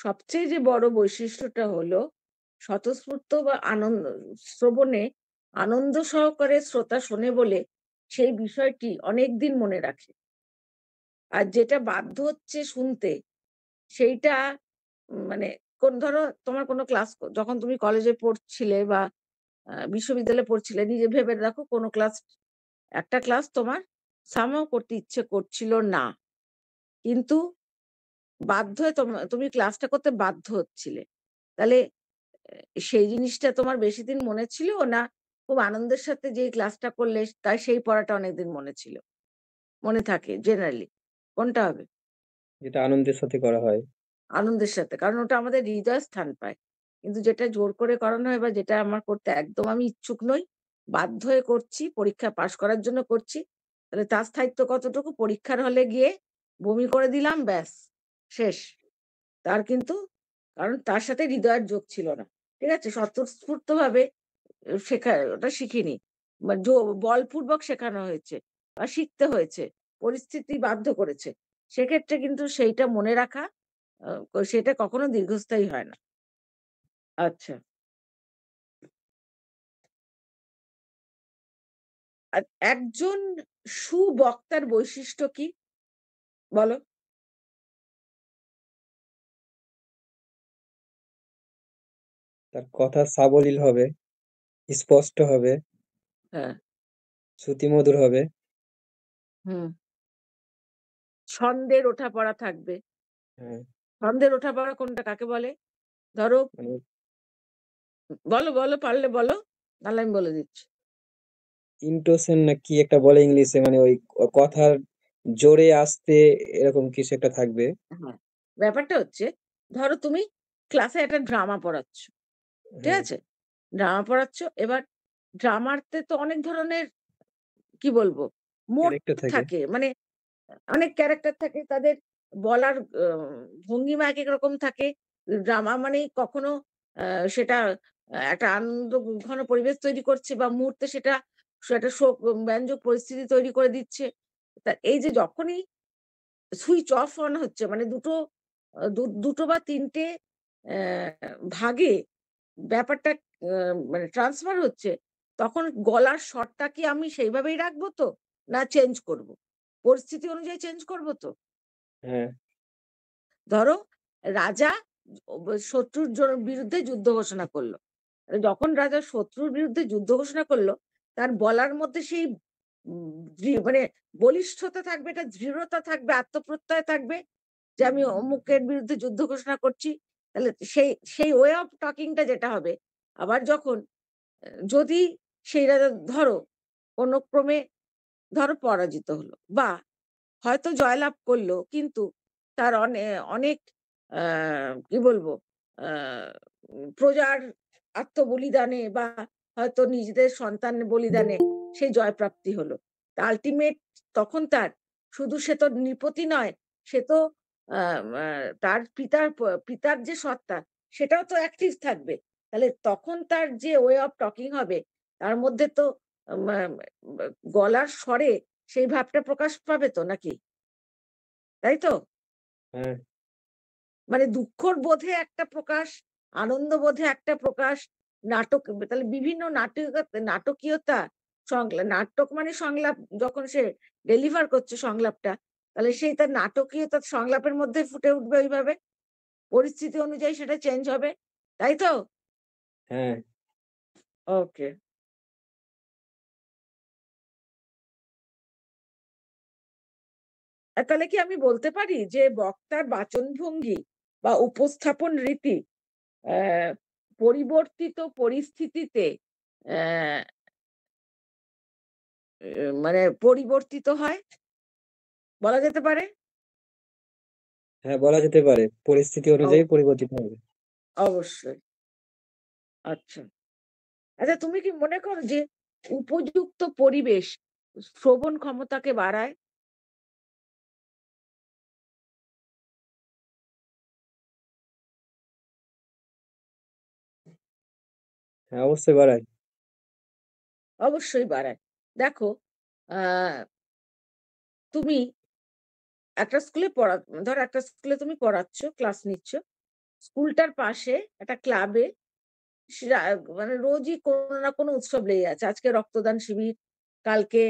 সবচেয়ে যে বড় বৈশিষ্ট্যটা হলো স্বতঃস্ফূর্ত বা আনন্দ শ্রবণে আনন্দ সহকারে শ্রোতা শোনে বলে সেই বিষয়টি অনেকদিন মনে রাখে আর যেটা বাধ্য হচ্ছে শুনতে সেইটা মানে কোন ধরো তোমার কোনো ক্লাস যখন তুমি কলেজে পড়ছিলে বা বিশ্ববিদ্যালয়ে পড়ছিলে নিজে ভেবে দেখো কোনো ক্লাস একটা ক্লাস তোমার সামহাও করতে ইচ্ছে করছিল না কিন্তু বাধ্য হয়ে তুমি ক্লাসটা করতে বাধ্য হচ্ছিলে তাহলে সেই জিনিসটা তোমার বেশি দিন মনে ছিল না খুব আনন্দের সাথে যে ক্লাসটা করলে তাই সেই পড়াটা অনেকদিন মনে ছিল মনে থাকে জেনারেলি কোনটা হবে যেটা আনন্দের সাথে করা হয় আনন্দের সাথে কারণ ওটা আমাদের হৃদয় স্থান পায় কিন্তু যেটা জোর করে করানো হয় বা যেটা আমার করতে একদম আমি ইচ্ছুক নই বাধ্য হয়ে করছি পরীক্ষা পাশ করার জন্য করছি তাহলে তার স্থায়িত্ব কতটুকু পরীক্ষার হলে গিয়ে বমি করে দিলাম ব্যাস শেষ। তার কিন্তু কারণ তার সাথে হৃদয়ের যোগ ছিল না। ঠিক আছে? স্বতঃস্ফূর্তভাবে ভাবে শেখা ওটা শিখিনি। বলপূর্বক শেখানো হয়েছে বা শিখতে হয়েছে। পরিস্থিতি বাধ্য করেছে। সেক্ষেত্রে কিন্তু সেইটা মনে রাখা সেটা কখনো দীর্ঘস্থায়ী হয় না। আচ্ছা। একজন সুবক্তার বৈশিষ্ট্য কি বলো। তার কথা সাবলীল হবে স্পষ্ট হবে হ্যাঁ। শ্রুতিমধুর হবে। হুম। ছন্দের ওঠাপড়া থাকবে। হ্যাঁ। ছন্দের ওঠাপড়া কোনটা কাকে বলে? ধরো মানে বলো, বলো পারলে বলো, নাহলে আমি বলে দিচ্ছি। ইন্টোসেন না কি একটা বলে ইংলিশে মানে ওই কথার জোরে আসতে এরকম কিছু একটা থাকবে। হ্যাঁ, ব্যাপারটা হচ্ছে ধরো তুমি ক্লাসে একটা ড্রামা পড়াচ্ছো ঠিক হ্যাঁ। আছে? ড্রামা পড়াচ্ছ। এবার ড্রামাতে তো অনেক ধরনের কি বলবো? মোড থাকে। মানে অনেক ক্যারেক্টার থাকে তাদের বলার ভঙ্গিমা এক রকম থাকে। ড্রামা মানেই কখনো সেটা একটা আনন্দ ঘন পরিবেশ তৈরি করছে বা মুহূর্তে সেটা একটা শোক ব্যঞ্জক পরিস্থিতি তৈরি করে দিচ্ছে। তা এই যে যখনই সুইচ অফ অন হচ্ছে মানে দুটো দু দুটো বা তিনটে ভাগে ব্যাপারটা মানে ট্রান্সফার হচ্ছে তখন গলার স্বরটা কি আমি সেইভাবেই রাখবো তো না চেঞ্জ করব পরিস্থিতি অনুযায়ী চেঞ্জ করব তো হ্যাঁ। ধরো রাজা শত্রুর বিরুদ্ধে যুদ্ধ ঘোষণা করলো যখন রাজা শত্রুর বিরুদ্ধে যুদ্ধ ঘোষণা করলো তার বলার মধ্যে সেই মানে বলিষ্ঠতা থাকবে এটা দৃঢ়তা থাকবে আত্মপ্রত্যয় থাকবে যে আমি অমুকের বিরুদ্ধে যুদ্ধ ঘোষণা করছি তাহলে সেই সেই ওয়ে অফ টকিংটা যেটা হবে আবার যখন যদি সেই রাজা ধরো কোনো ক্রমে ধরো পরাজিত হলো বা হয়তো জয়লাভ করলো কিন্তু তার অনেক কি বলবো প্রজার আত্মবলিদানে বা হয়তো নিজেদের সন্তান বলিদানে সে জয়প্রাপ্তি হলো আলটিমেট তখন তার শুধু সে তো নৃপতি নয় সে তো তার পিতার পিতার যে সত্তা সেটাও তো অ্যাক্টিভ থাকবে তাহলে তখন তার যে ওয়ে অফ টকিং হবে তার মধ্যে তো গলার স্বরে সেই ভাবটা প্রকাশ পাবে তো নাকি তাই তো হ্যাঁ। মানে দুঃখর বোধে একটা প্রকাশ আনন্দ বোধে একটা প্রকাশ নাটক তাহলে বিভিন্ন নাটক নাটকীয়তা সংলাপ নাটক মানে সংলাপ যখন সে ডেলিভার করছে সংলাপটা তাহলে সেই তার নাটকীয় তার সংলাপের মধ্যে ফুটে উঠবে ওইভাবে পরিস্থিতি অনুযায়ী সেটা চেঞ্জ হবে তাই তো হ্যাঁ ওকে তাহলে কি আমি বলতে পারি যে বক্তার বাচন ভঙ্গি বা উপস্থাপন রীতি পরিবর্তিত পরিস্থিতিতে মানে পরিবর্তিত হয় বলা যেতে পারে হ্যাঁ বলা যেতে পারে পরিস্থিতি অনুযায়ী পরিবর্তিত হবে অবশ্যই আচ্ছা আচ্ছা তুমি কি মনে করো যে উপযুক্ত পরিবেশ শ্রবণ ক্ষমতাকে বাড়ায় হ্যাঁ অবশ্যই বাড়ায় অবশ্যই বাড়ায় দেখো তুমি একটা স্কুলে পড়া ধর একটা স্কুলে তুমি পড়াচ্ছ ক্লাস নিচ্ছ স্কুলটার পাশে একটা ক্লাবে মানে রোজই কোনো না কোনো উৎসব লেগে আছে আজকে রক্তদান শিবির কালকে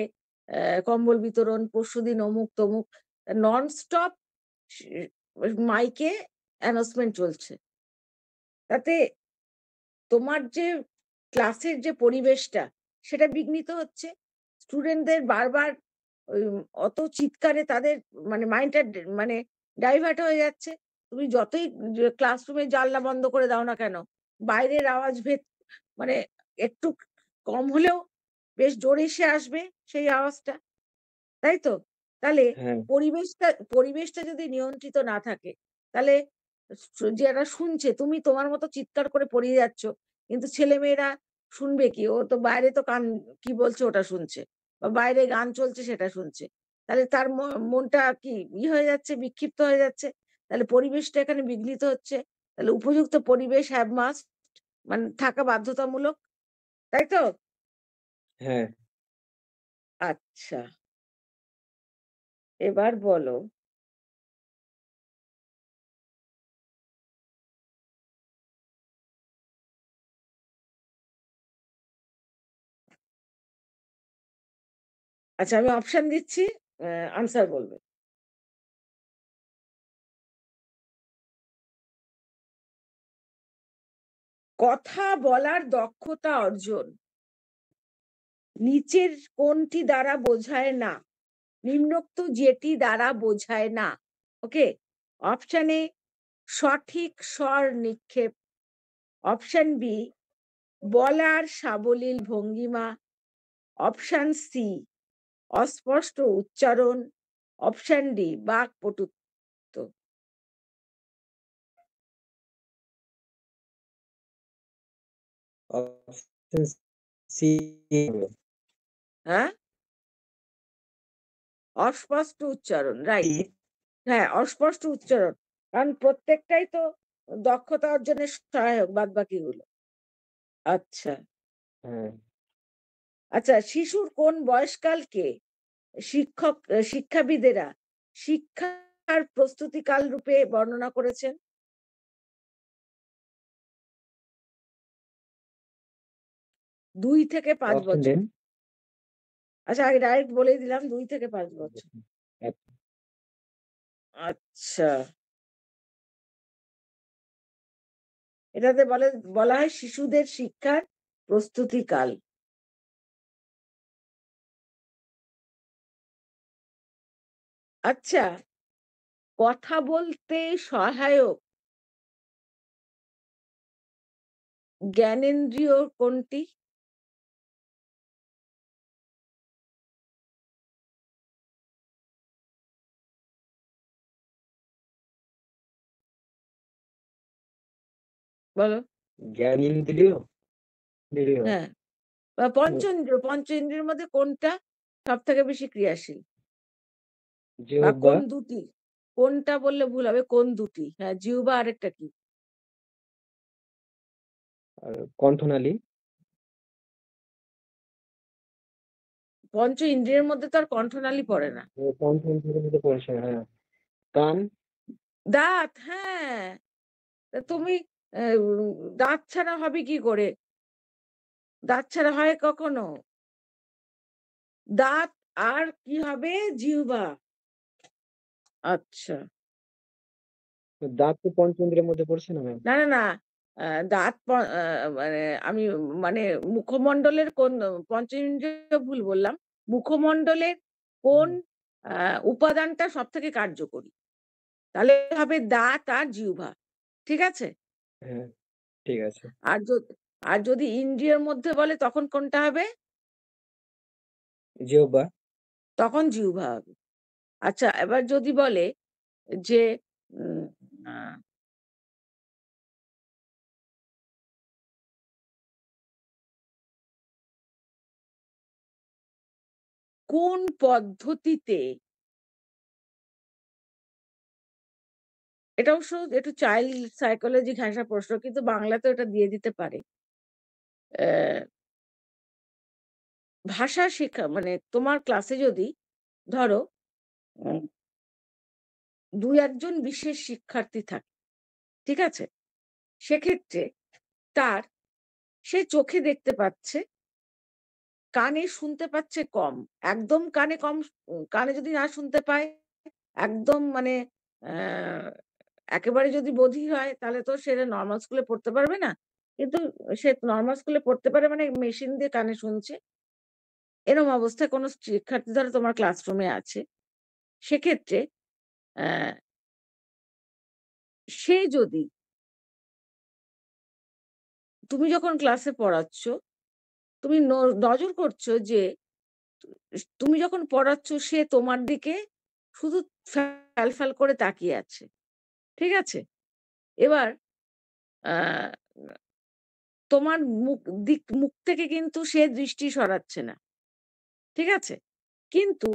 কম্বল বিতরণ পরশুদিন অমুক তমুক নন স্টপ মাইকে অ্যানাউন্সমেন্ট চলছে তাতে তোমার যে ক্লাসের যে পরিবেশটা সেটা বিঘ্নিত হচ্ছে স্টুডেন্টদের বারবার অত চিৎকারে তাদের মানে মাইন্ডটা মানে ডাইভার্ট হয়ে যাচ্ছে তুমি যতই ক্লাসরুমে জানলা বন্ধ করে দাও না কেন বাইরের আওয়াজ ভেদ মানে একটু কম হলেও বেশ জোরে এসে আসবে সেই আওয়াজটা তাই তো তাহলে হ্যাঁ। পরিবেশটা পরিবেশটা যদি নিয়ন্ত্রিত না থাকে তাহলে যারা শুনছে তুমি তোমার মতো চিৎকার করে পড়িয়ে যাচ্ছ কিন্তু ছেলে মেয়েরা শুনবে কি ও তো বাইরে তো কান কি বলছে ওটা শুনছে বা বাইরে গান চলছে সেটা শুনছে তাহলে তার মনটা কি ই হয়ে যাচ্ছে বিক্ষিপ্ত হয়ে যাচ্ছে তাহলে পরিবেশটা এখানে বিঘ্নিত হচ্ছে তাহলে উপযুক্ত পরিবেশ হ্যাব মাস্ট মানে থাকা বাধ্যতামূলক তাই তো হ্যাঁ আচ্ছা এবার বলো আচ্ছা আমি অপশন দিচ্ছি আনসার বলবে কথা বলার দক্ষতা অর্জন নিচের কোনটি দ্বারা বোঝায় না নিম্নোক্ত যেটি দ্বারা বোঝায় না ওকে অপশানে এ সঠিক স্বর নিক্ষেপ অপশন বি বলার সাবলীল ভঙ্গিমা অপশন সি অস্পষ্ট উচ্চারণ অপশন ডি বাক পটুত্ব হ্যাঁ অস্পষ্ট উচ্চারণ রাইট হ্যাঁ অস্পষ্ট উচ্চারণ কারণ প্রত্যেকটাই তো দক্ষতা অর্জনের সহায়ক বাদ বাকিগুলো আচ্ছা হ্যাঁ আচ্ছা শিশুর কোন বয়সকালকে শিক্ষক শিক্ষাবিদেরা শিক্ষার প্রস্তুতিকাল রূপে বর্ণনা করেছেন দুই থেকে পাঁচ বছর আচ্ছা আগে ডাইরেক্ট বলেই দিলাম দুই থেকে পাঁচ বছর আচ্ছা এটাতে বলে বলা হয় শিশুদের শিক্ষার প্রস্তুতিকাল আচ্ছা। কথা বলতে সহায়ক জ্ঞানেন্দ্রিয় কোনটি? বলো। জ্ঞানেন্দ্রিয়? হ্যাঁ, বা পঞ্চ মধ্যে কোনটা সবথেকে বেশি ক্রিয়াশীল? বা কোন দুটি কোনটা বললে ভুল হবে কোন দুটি হ্যাঁ জিহ্বা আরেকটা কি কণ্ঠনালী পঞ্চ ইন্দ্রিয়ের মধ্যে তো আর কণ্ঠনালী পড়ে না মধ্যে পড়ছে হ্যাঁ কান দাঁত হ্যাঁ তা তুমি আহ, দাঁত ছাড়া হবে কি করে দাঁত ছাড়া হয় কখনো দাঁত আর কি হবে জিহবা আচ্ছা। তো দাঁত তো পঞ্চেন্দ্রিয়ের মধ্যে পড়ছে না না, না, না। দাঁত মানে আমি মানে মুখমণ্ডলের কোন পঞ্চেন্দ্রিয় ভুল বললাম। মুখমণ্ডলের কোন হুম। আ উপাদানটা সবথেকে কার্যকরী? তাহলে হবে দাঁত আর জিহ্বা। ঠিক আছে? হ্যাঁ, ঠিক আছে। আর য আর যদি ইন্দ্রিয়ের মধ্যে বলে তখন কোনটা হবে? জিহ্বা। তখন জিহ্বা হবে। আচ্ছা এবার যদি বলে যে উম, আহ, হ্যাঁ। কোন পদ্ধতিতে এটা অবশ্য একটু চাইল্ড সাইকোলজি ঘাসা প্রশ্ন কিন্তু বাংলাতে এটা দিয়ে দিতে পারে আহ, ভাষা শেখা মানে তোমার ক্লাসে যদি ধরো দু একজন বিশেষ শিক্ষার্থী থাকে ঠিক আছে সেক্ষেত্রে তার সে চোখে দেখতে পাচ্ছে কানে শুনতে পাচ্ছে কম একদম কানে কম কানে যদি না শুনতে পায় একদম মানে একেবারে যদি বোধি হয় তাহলে তো সে নর্মাল স্কুলে পড়তে পারবে না কিন্তু সে নর্মাল স্কুলে পড়তে পারে মানে মেশিন দিয়ে কানে শুনছে এরম অবস্থায় কোনো শিক্ষার্থী ধরো তোমার ক্লাসরুমে আছে সেক্ষেত্রে সে যদি তুমি যখন ক্লাসে পড়াচ্ছ তুমি নজর করছো যে তুমি যখন পড়াচ্ছ সে তোমার দিকে শুধু ফ্যাল করে তাকিয়ে আছে ঠিক আছে এবার তোমার মুখ দিক মুখ থেকে কিন্তু সে দৃষ্টি সরাচ্ছে না ঠিক আছে কিন্তু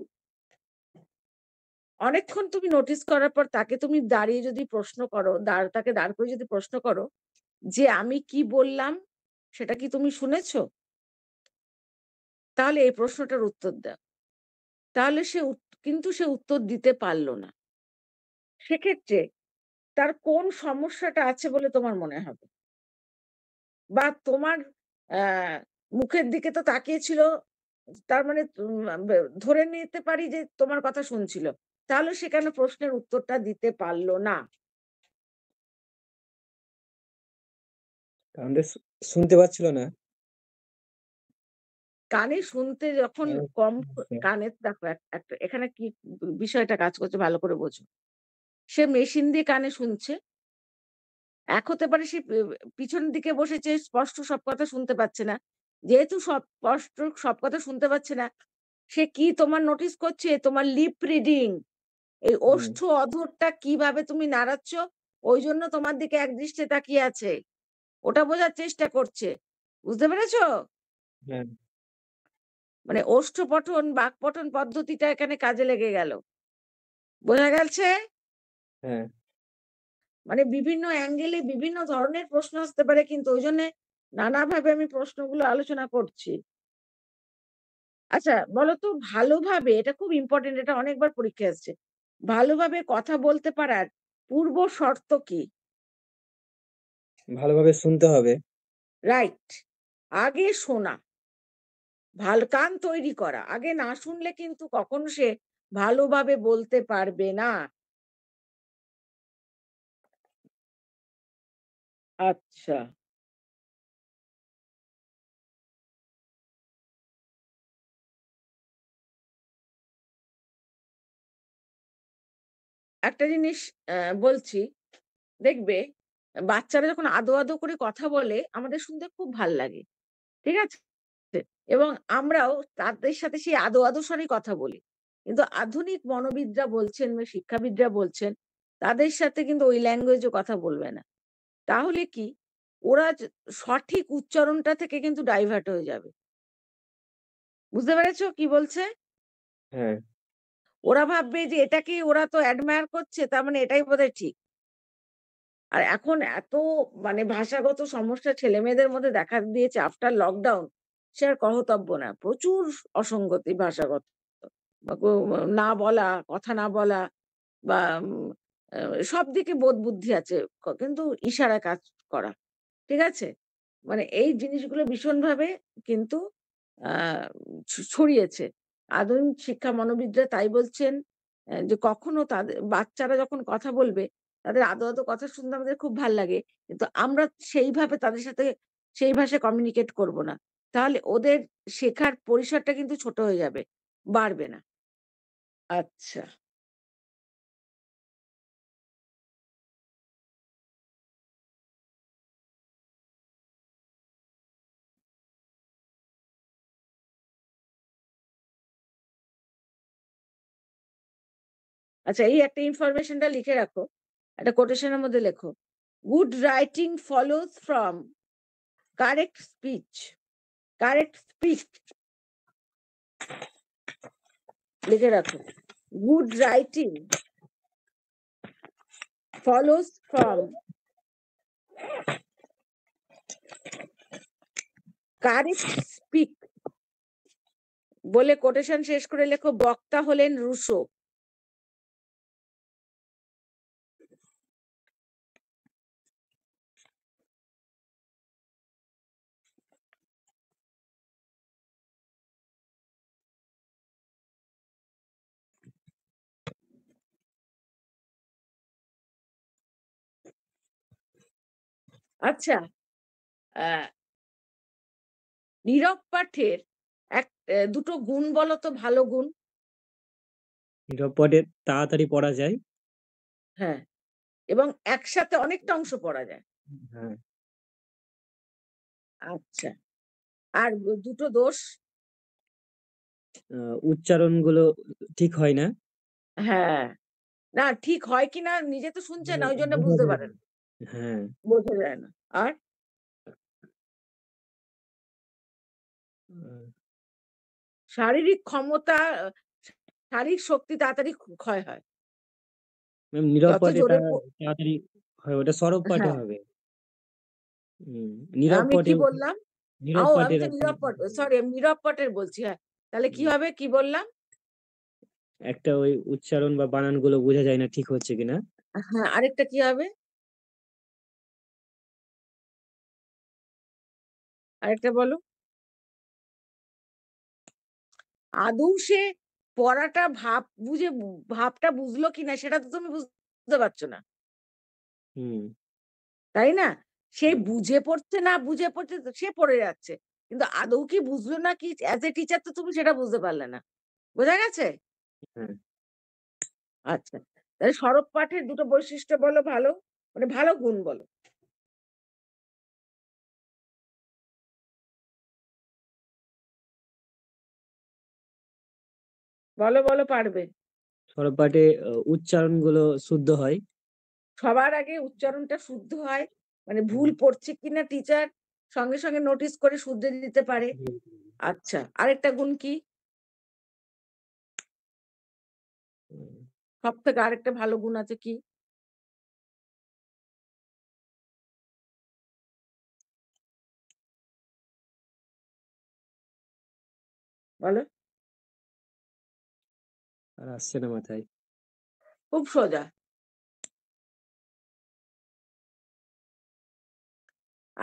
অনেকক্ষণ তুমি নোটিস করার পর তাকে তুমি দাঁড়িয়ে যদি প্রশ্ন করো দাঁড় তাকে দাঁড় করে যদি প্রশ্ন করো যে আমি কি বললাম সেটা কি তুমি শুনেছো তাহলে এই প্রশ্নটার উত্তর দাও তাহলে সে কিন্তু সে উত্তর দিতে পারলো না সেক্ষেত্রে তার কোন সমস্যাটা আছে বলে তোমার মনে হবে বা তোমার মুখের দিকে তো তাকিয়েছিল তার মানে ধরে নিতে পারি যে তোমার কথা শুনছিল তাহলে সেখানে প্রশ্নের উত্তরটা দিতে পারলো না শুনতে পাচ্ছিল না কানে শুনতে যখন কম কানে দেখো এখানে কি বিষয়টা কাজ করছে ভালো করে বোঝো সে মেশিন দিয়ে কানে শুনছে এক হতে পারে সে পিছনের দিকে বসেছে স্পষ্ট সব কথা শুনতে পাচ্ছে না যেহেতু সব স্পষ্ট সব কথা শুনতে পাচ্ছে না সে কি তোমার নোটিস করছে তোমার লিপ রিডিং এই ওষ্ঠ অধরটা কিভাবে তুমি নাড়াচ্ছ ওই জন্য তোমার দিকে এক দৃষ্টে তাকিয়ে আছে ওটা বোঝার চেষ্টা করছে বুঝতে পেরেছ হ্যাঁ। মানে অষ্ট পঠন বাক পঠন পদ্ধতিটা এখানে কাজে লেগে গেল বোঝা গেছে হ্যাঁ। মানে বিভিন্ন অ্যাঙ্গেলে বিভিন্ন ধরনের প্রশ্ন আসতে পারে কিন্তু ওই জন্য নানাভাবে আমি প্রশ্নগুলো আলোচনা করছি আচ্ছা বলতো ভালোভাবে এটা খুব ইম্পর্টেন্ট এটা অনেকবার পরীক্ষা আসছে ভালোভাবে কথা বলতে পারার পূর্ব শর্ত কি ভালোভাবে শুনতে হবে রাইট আগে শোনা ভাল কান তৈরি করা আগে না শুনলে কিন্তু কখনো সে ভালোভাবে বলতে পারবে না আচ্ছা একটা জিনিস আহ, বলছি দেখবে বাচ্চারা যখন আদো আদো করে কথা বলে আমাদের শুনতে খুব ভাল লাগে ঠিক আছে এবং আমরাও তাদের সাথে সেই আদো আদো স্বরে কথা বলি কিন্তু আধুনিক মনোবিদরা বলছেন বা শিক্ষাবিদরা বলছেন তাদের সাথে কিন্তু ওই ল্যাঙ্গুয়েজে কথা বলবে না তাহলে কি ওরা সঠিক উচ্চারণটা থেকে কিন্তু ডাইভার্ট হয়ে যাবে বুঝতে পেরেছো কি বলছে হ্যাঁ ওরা ভাববে যে এটাকে ওরা তো অ্যাডমায়ার করছে তার মানে এটাই বোধহয় ঠিক আর এখন এত মানে ভাষাগত সমস্যা ছেলে মেয়েদের মধ্যে দেখা দিয়েছে আফটার লকডাউন সে আর কহতব্য না প্রচুর অসঙ্গতি ভাষাগত না বলা কথা না বলা বা সব দিকে বোধ বুদ্ধি আছে কিন্তু ইশারা কাজ করা ঠিক আছে মানে এই জিনিসগুলো ভীষণভাবে কিন্তু আহ ছড়িয়েছে আধুনিক শিক্ষা মনোবিদরা তাই বলছেন যে কখনো তাদের বাচ্চারা যখন কথা বলবে তাদের আদো আদো কথা শুনতে আমাদের খুব ভাল লাগে কিন্তু আমরা সেইভাবে তাদের সাথে সেই ভাষায় কমিউনিকেট করব না তাহলে ওদের শেখার পরিসরটা কিন্তু ছোট হয়ে যাবে বাড়বে না আচ্ছা আচ্ছা এই একটা ইনফরমেশনটা লিখে রাখো একটা কোটেশনের মধ্যে লেখো good writing follows from correct speech correct speech লিখে রাখো good writing follows from correct speak বলে কোটেশন শেষ করে লেখো বক্তা হলেন রুশো আচ্ছা নীরব পাঠের এক দুটো গুণ বলো তো ভালো গুণ? নীরব পাঠের তাড়াতাড়ি পড়া যায়। হ্যাঁ, এবং একসাথে অনেকটা অংশ পড়া যায়। হ্যাঁ। আচ্ছা। আর দুটো দোষ? উচ্চারণ উচ্চারণগুলো ঠিক হয় না। হ্যাঁ। না ঠিক হয় কিনা নিজে তো শুনছে না, হ্যাঁ, ওই জন্য বুঝতে পারে না। হ্যাঁ। বোঝা যায় না। আর? শারীরিক ক্ষমতা শারীরিক শক্তি তাড়াতাড়ি ক্ষয় হয়। ম্যাম যত নিরবপাঠে তাড়াতাড়ি হয় ওটা সরব পাঠে হ্যাঁ। হবে। নীরব আমি কি পটে বললাম? নীরব আমি নীরব পাট সরি আমি নীরব পাঠের বলছি হ্যাঁ। তাহলে কি হবে? কি বললাম? একটা ওই উচ্চারণ বা বানানগুলো বোঝা যায় না ঠিক হচ্ছে কিনা। হ্যাঁ, আরেকটা কি হবে? আরেকটা বলো আদৌ সে পড়াটা ভাব বুঝে ভাবটা বুঝলো কিনা সেটা তো তুমি বুঝতে পারছো না তাই না সে বুঝে পড়ছে না বুঝে পড়ছে সে পড়ে যাচ্ছে কিন্তু আদৌ কি বুঝলো না কি অ্যাজ এ টিচার তো তুমি সেটা বুঝতে পারলে না বোঝা গেছে আচ্ছা তাহলে সরব পাঠের দুটো বৈশিষ্ট্য বলো ভালো মানে ভালো গুণ বলো বলো বলো পারবে সরব পাঠে উচ্চারণ গুলো শুদ্ধ হয় সবার আগে উচ্চারণটা শুদ্ধ হয় মানে ভুল পড়ছে কিনা টিচার সঙ্গে সঙ্গে নোটিস করে শুদ্ধ দিতে পারে আচ্ছা আরেকটা গুণ কি সব থেকে আরেকটা ভালো গুণ আছে কি বলো আর আসছে না মাথায় খুব সোজা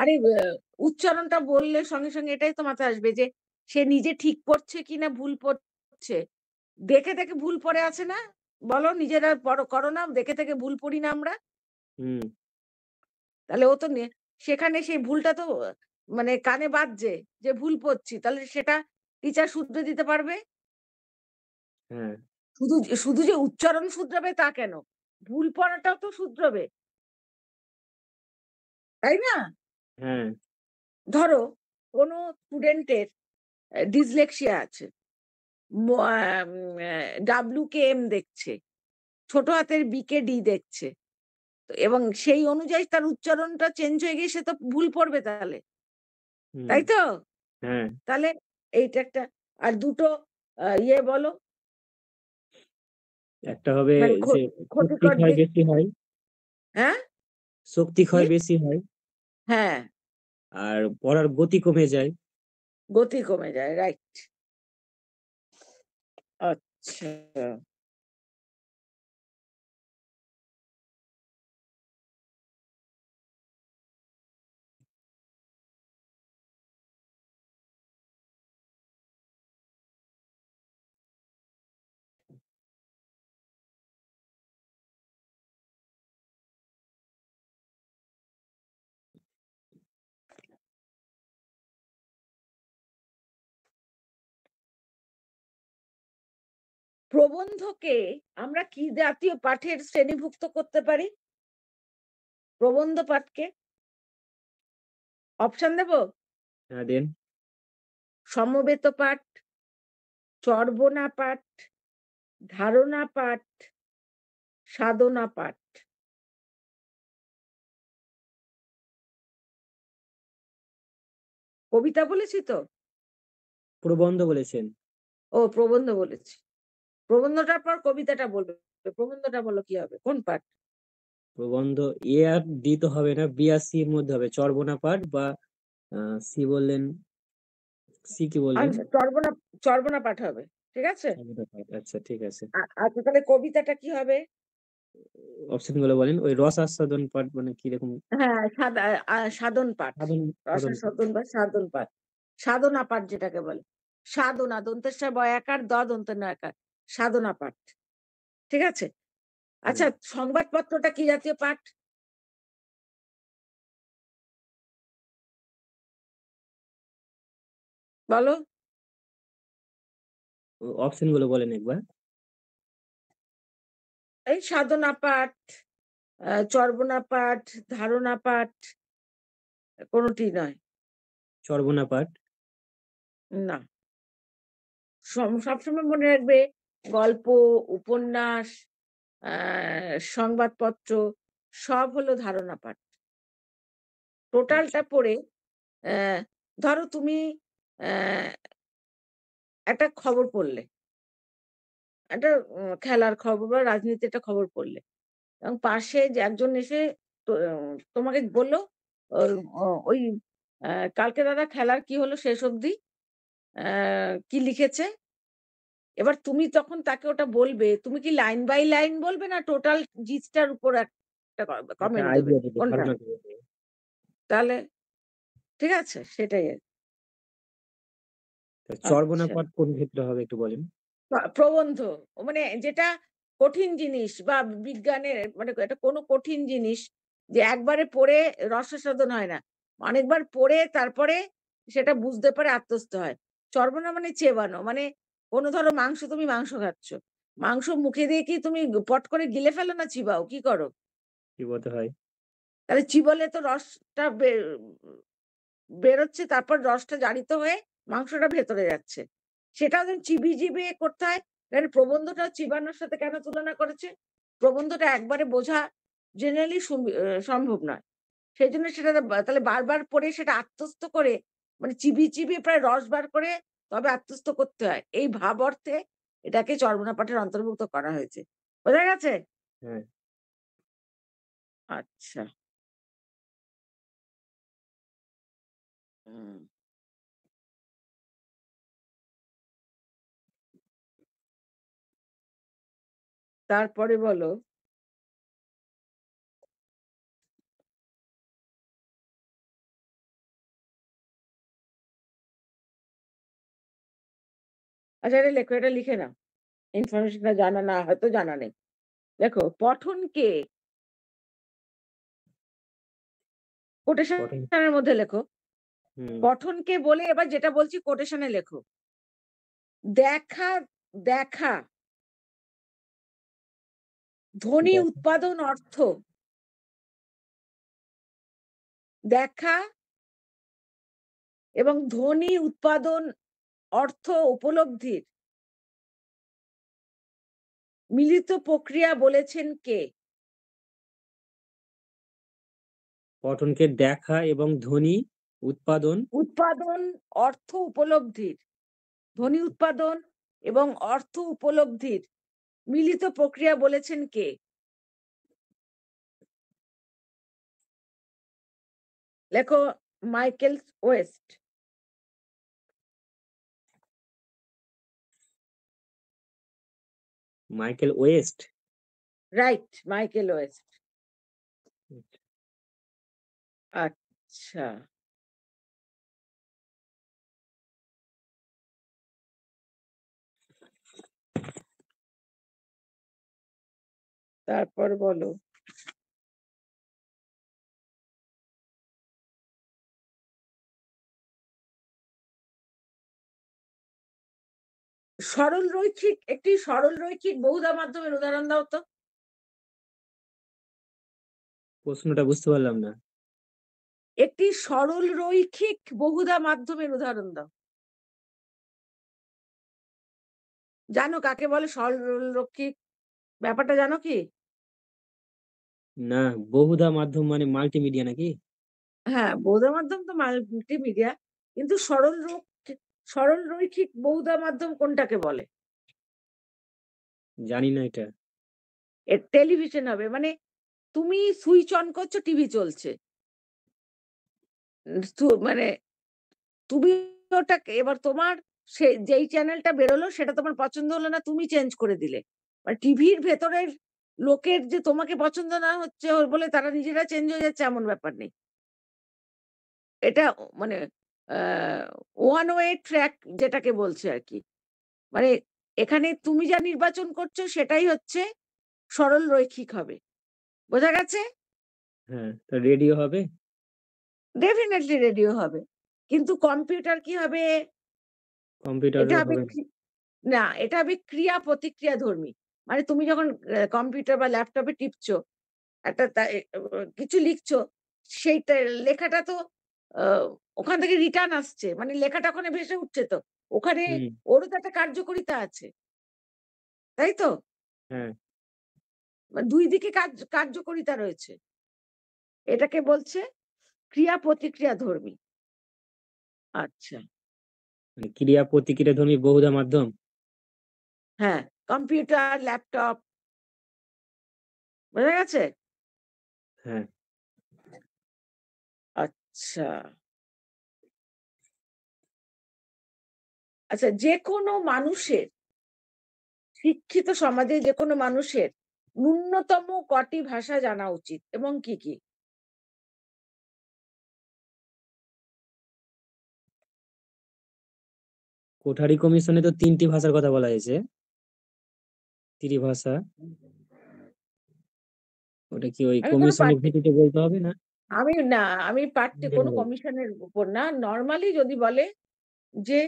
আরে উচ্চারণটা বললে সঙ্গে সঙ্গে এটাই তো মাথায় আসবে যে সে নিজে ঠিক পড়ছে কিনা ভুল পড়ছে দেখে দেখে ভুল পড়ে আছে না বলো নিজেরা করো না দেখে থেকে ভুল পড়ি না আমরা তাহলে ও তো সেখানে সেই ভুলটা তো মানে কানে বাজছে যে ভুল পড়ছি তাহলে সেটা টিচার শুধরে দিতে পারবে হ্যাঁ শুধু শুধু যে উচ্চারণ শুধরাবে তা কেন ভুল পড়াটাও তো শুধরাবে তাই না ধরো কোন স্টুডেন্টের ডিসলেক্সিয়া আছে ডাব্লু কে এম দেখছে ছোট হাতের বিকে ডি দেখছে এবং সেই অনুযায়ী তার উচ্চারণটা চেঞ্জ হয়ে গিয়ে সে তো ভুল পড়বে তাহলে তাই তো তাহলে এইটা একটা আর দুটো ইয়ে বলো একটা হবে মানে যে ক্ষয় বেশি হয় হ্যাঁ শক্তি ক্ষয় বেশি হয় হ্যাঁ আর পড়ার গতি কমে যায় গতি কমে যায় রাইট আচ্ছা প্রবন্ধকে আমরা কি জাতীয় পাঠের শ্রেণীভুক্ত করতে পারি প্রবন্ধ পাঠকে অপশন দেব হ্যাঁ, সমবেত পাঠ চর্বনা পাঠ ধারণা পাঠ সাধনা পাঠ কবিতা বলেছি তো প্রবন্ধ বলেছেন ও প্রবন্ধ বলেছি প্রবন্ধটার পর কবিতাটা বলবে প্রবন্ধটা বলো কি হবে কোন পাঠ প্রবন্ধ এ আর ডি তো হবে না বি আর সি এর মধ্যে হবে চর্বনা পাঠ বা সি বললেন সি কি বললেন আচ্ছা, চর্বনা চর্বনা পাঠ হবে ঠিক আছে আচ্ছা ঠিক আছে আচ্ছা তাহলে কবিতাটা কি হবে অপশন গুলো বলেন ওই রস আস্বাদন পাঠ মানে কি রকম হ্যাঁ সাধন পাঠ সাধন বা সাধন পাঠ সাধনা পাঠ যেটাকে বলে সাধনা দন্তের সব একার দ দন্তের একার সাধনা পাঠ ঠিক আছে আচ্ছা সংবাদপত্রটা কি জাতীয় পাঠ বলো অপশন গুলো বলেন একবার এই সাধনা পাঠ চর্বনা পাঠ ধারণা পাঠ কোনটি নয় চর্বনা পাঠ না সবসময় মনে রাখবে গল্প উপন্যাস সংবাদপত্র সব হলো ধারণা পাঠ টোটালটা পড়ে ধরো তুমি একটা খবর পড়লে একটা খেলার খবর বা রাজনীতি একটা খবর পড়লে এবং পাশে একজন এসে তোমাকে বললো ওই কালকে দাদা খেলার কি হলো শেষ অবধি কি লিখেছে এবার তুমি তখন তাকে ওটা বলবে তুমি কি লাইন বাই লাইন বলবে না টোটাল জিজটার উপর একটা কমেন্ট তাহলে ঠিক আছে সেটাই চর্বনাপদ আচ্ছা। কোন ক্ষেত্রে হবে একটু বলেন প্রবন্ধ মানে যেটা কঠিন জিনিস বা বিজ্ঞানের মানে এটা কোনো কঠিন জিনিস যে একবারে পড়ে রসসাধন হয় না অনেকবার পড়ে তারপরে সেটা বুঝতে পারে আত্মস্থ হয় সর্বনা মানে চেবানো মানে কোনো ধরো মাংস তুমি মাংস খাচ্ছ মাংস মুখে দিয়ে কি তুমি পট করে গিলে ফেলো না চিবাও কি করো হয় তাহলে চিবলে তো রসটা বেরোচ্ছে তারপর রসটা জারিত হয়ে মাংসটা ভেতরে যাচ্ছে সেটাও যেন চিবি চিবিয়ে করতে হয় তাহলে প্রবন্ধটা চিবানোর সাথে কেন তুলনা করেছে প্রবন্ধটা একবারে বোঝা জেনারেলি সম্ভব নয় সেই জন্য সেটা তাহলে বারবার পরে সেটা আত্মস্থ করে মানে চিবি চিবিয়ে প্রায় রস বার করে তবে আত্মস্থ করতে হয় এই ভাব অর্থে এটাকে চর্মনা পাঠের অন্তর্ভুক্ত করা হয়েছে বোঝা গেছে হ্যাঁ। আচ্ছা তারপরে বলো আচ্ছা এটা লেখো, এটা লিখে না ইনফরমেশনটা জানা না হয়তো জানা নেই। দেখো পঠন কে? কোটেশন এর মধ্যে লেখো। পঠন কে বলে এবার যেটা বলছি কোটেশনে লেখো। দেখা দেখা ধ্বনি উৎপাদন অর্থ। দেখা এবং ধ্বনি উৎপাদন অর্থ উপলব্ধির মিলিত প্রক্রিয়া বলেছেন কে পঠনকে দেখা এবং ধ্বনি উৎপাদন উৎপাদন অর্থ উপলব্ধির ধ্বনি উৎপাদন এবং অর্থ উপলব্ধির মিলিত প্রক্রিয়া বলেছেন কে লেখো Michael West Michael West right Michael West আচ্ছা তারপর বলো সরল রৈখিক একটি সরল রৈখিক বহুদা মাধ্যমের উদাহরণ দাও তো প্রশ্নটা বুঝতে পারলাম না একটি সরল রৈখিক বহুদা মাধ্যমের উদাহরণ দাও জানো কাকে বলে সরল রৈখিক ব্যাপারটা জানো কি না বহুদা মাধ্যম মানে মাল্টিমিডিয়া নাকি হ্যাঁ বহুদা মাধ্যম তো মাল্টিমিডিয়া কিন্তু সরল স্মরণরৈখিক বৌদা মাধ্যম কোনটাকে বলে জানি না এটা এর টেলিভিশন হবে মানে তুমি সুইচ অন করছো টিভি চলছে মানে তুমি ওটাকে এবার তোমার সে যেই চ্যানেলটা বেরোলো সেটা তোমার পছন্দ হলো না তুমি চেঞ্জ করে দিলে মানে টিভির ভেতরের লোকের যে তোমাকে পছন্দ না হচ্ছে বলে তারা নিজেরা চেঞ্জ হয়ে যাচ্ছে এমন ব্যাপার নেই এটা মানে ওয়ান ওয়ে ট্র্যাক যেটাকে বলছে আর কি মানে এখানে তুমি যা নির্বাচন করছো সেটাই হচ্ছে সরল রৈখিক হবে বোঝা গেছে হ্যাঁ তো রেডিও হবে ডেফিনেটলি রেডিও হবে কিন্তু কম্পিউটার কি হবে কম্পিউটার না এটা হবে ক্রিয়া প্রতিক্রিয়া ধর্মী মানে তুমি যখন কম্পিউটার বা ল্যাপটপে টিপছো একটা কিছু লিখছো সেইটা লেখাটা তো ওখান থেকে রিটার্ন আসছে মানে লেখাটা ওখানে ভেসে উঠছে তো ওখানে ওরও তো একটা কার্যকরিতা আছে তাই তো হ্যাঁ। দুই দিকে কার্যকরিতা রয়েছে এটাকে বলছে ক্রিয়া প্রতিক্রিয়া ধর্মী আচ্ছা মানে ক্রিয়া প্রতিক্রিয়া ধর্মী বহুধা মাধ্যম হ্যাঁ কম্পিউটার ল্যাপটপ বোঝা গেছে হ্যাঁ আচ্ছা। আচ্ছা যেকোনো মানুষের শিক্ষিত সমাজে যেকোনো মানুষের ন্যূনতম কটি ভাষা জানা উচিত এবং কি, কি? কোঠারি কমিশনে তো তিনটি ভাষার কথা বলা হয়েছে। ভাষা ওটা কি ওই কমিশনের ভিত্তিতে বলতে হবে না? আমি না আমি পার্টি কোনো কমিশনের উপর না নর্মালি যদি বলে যে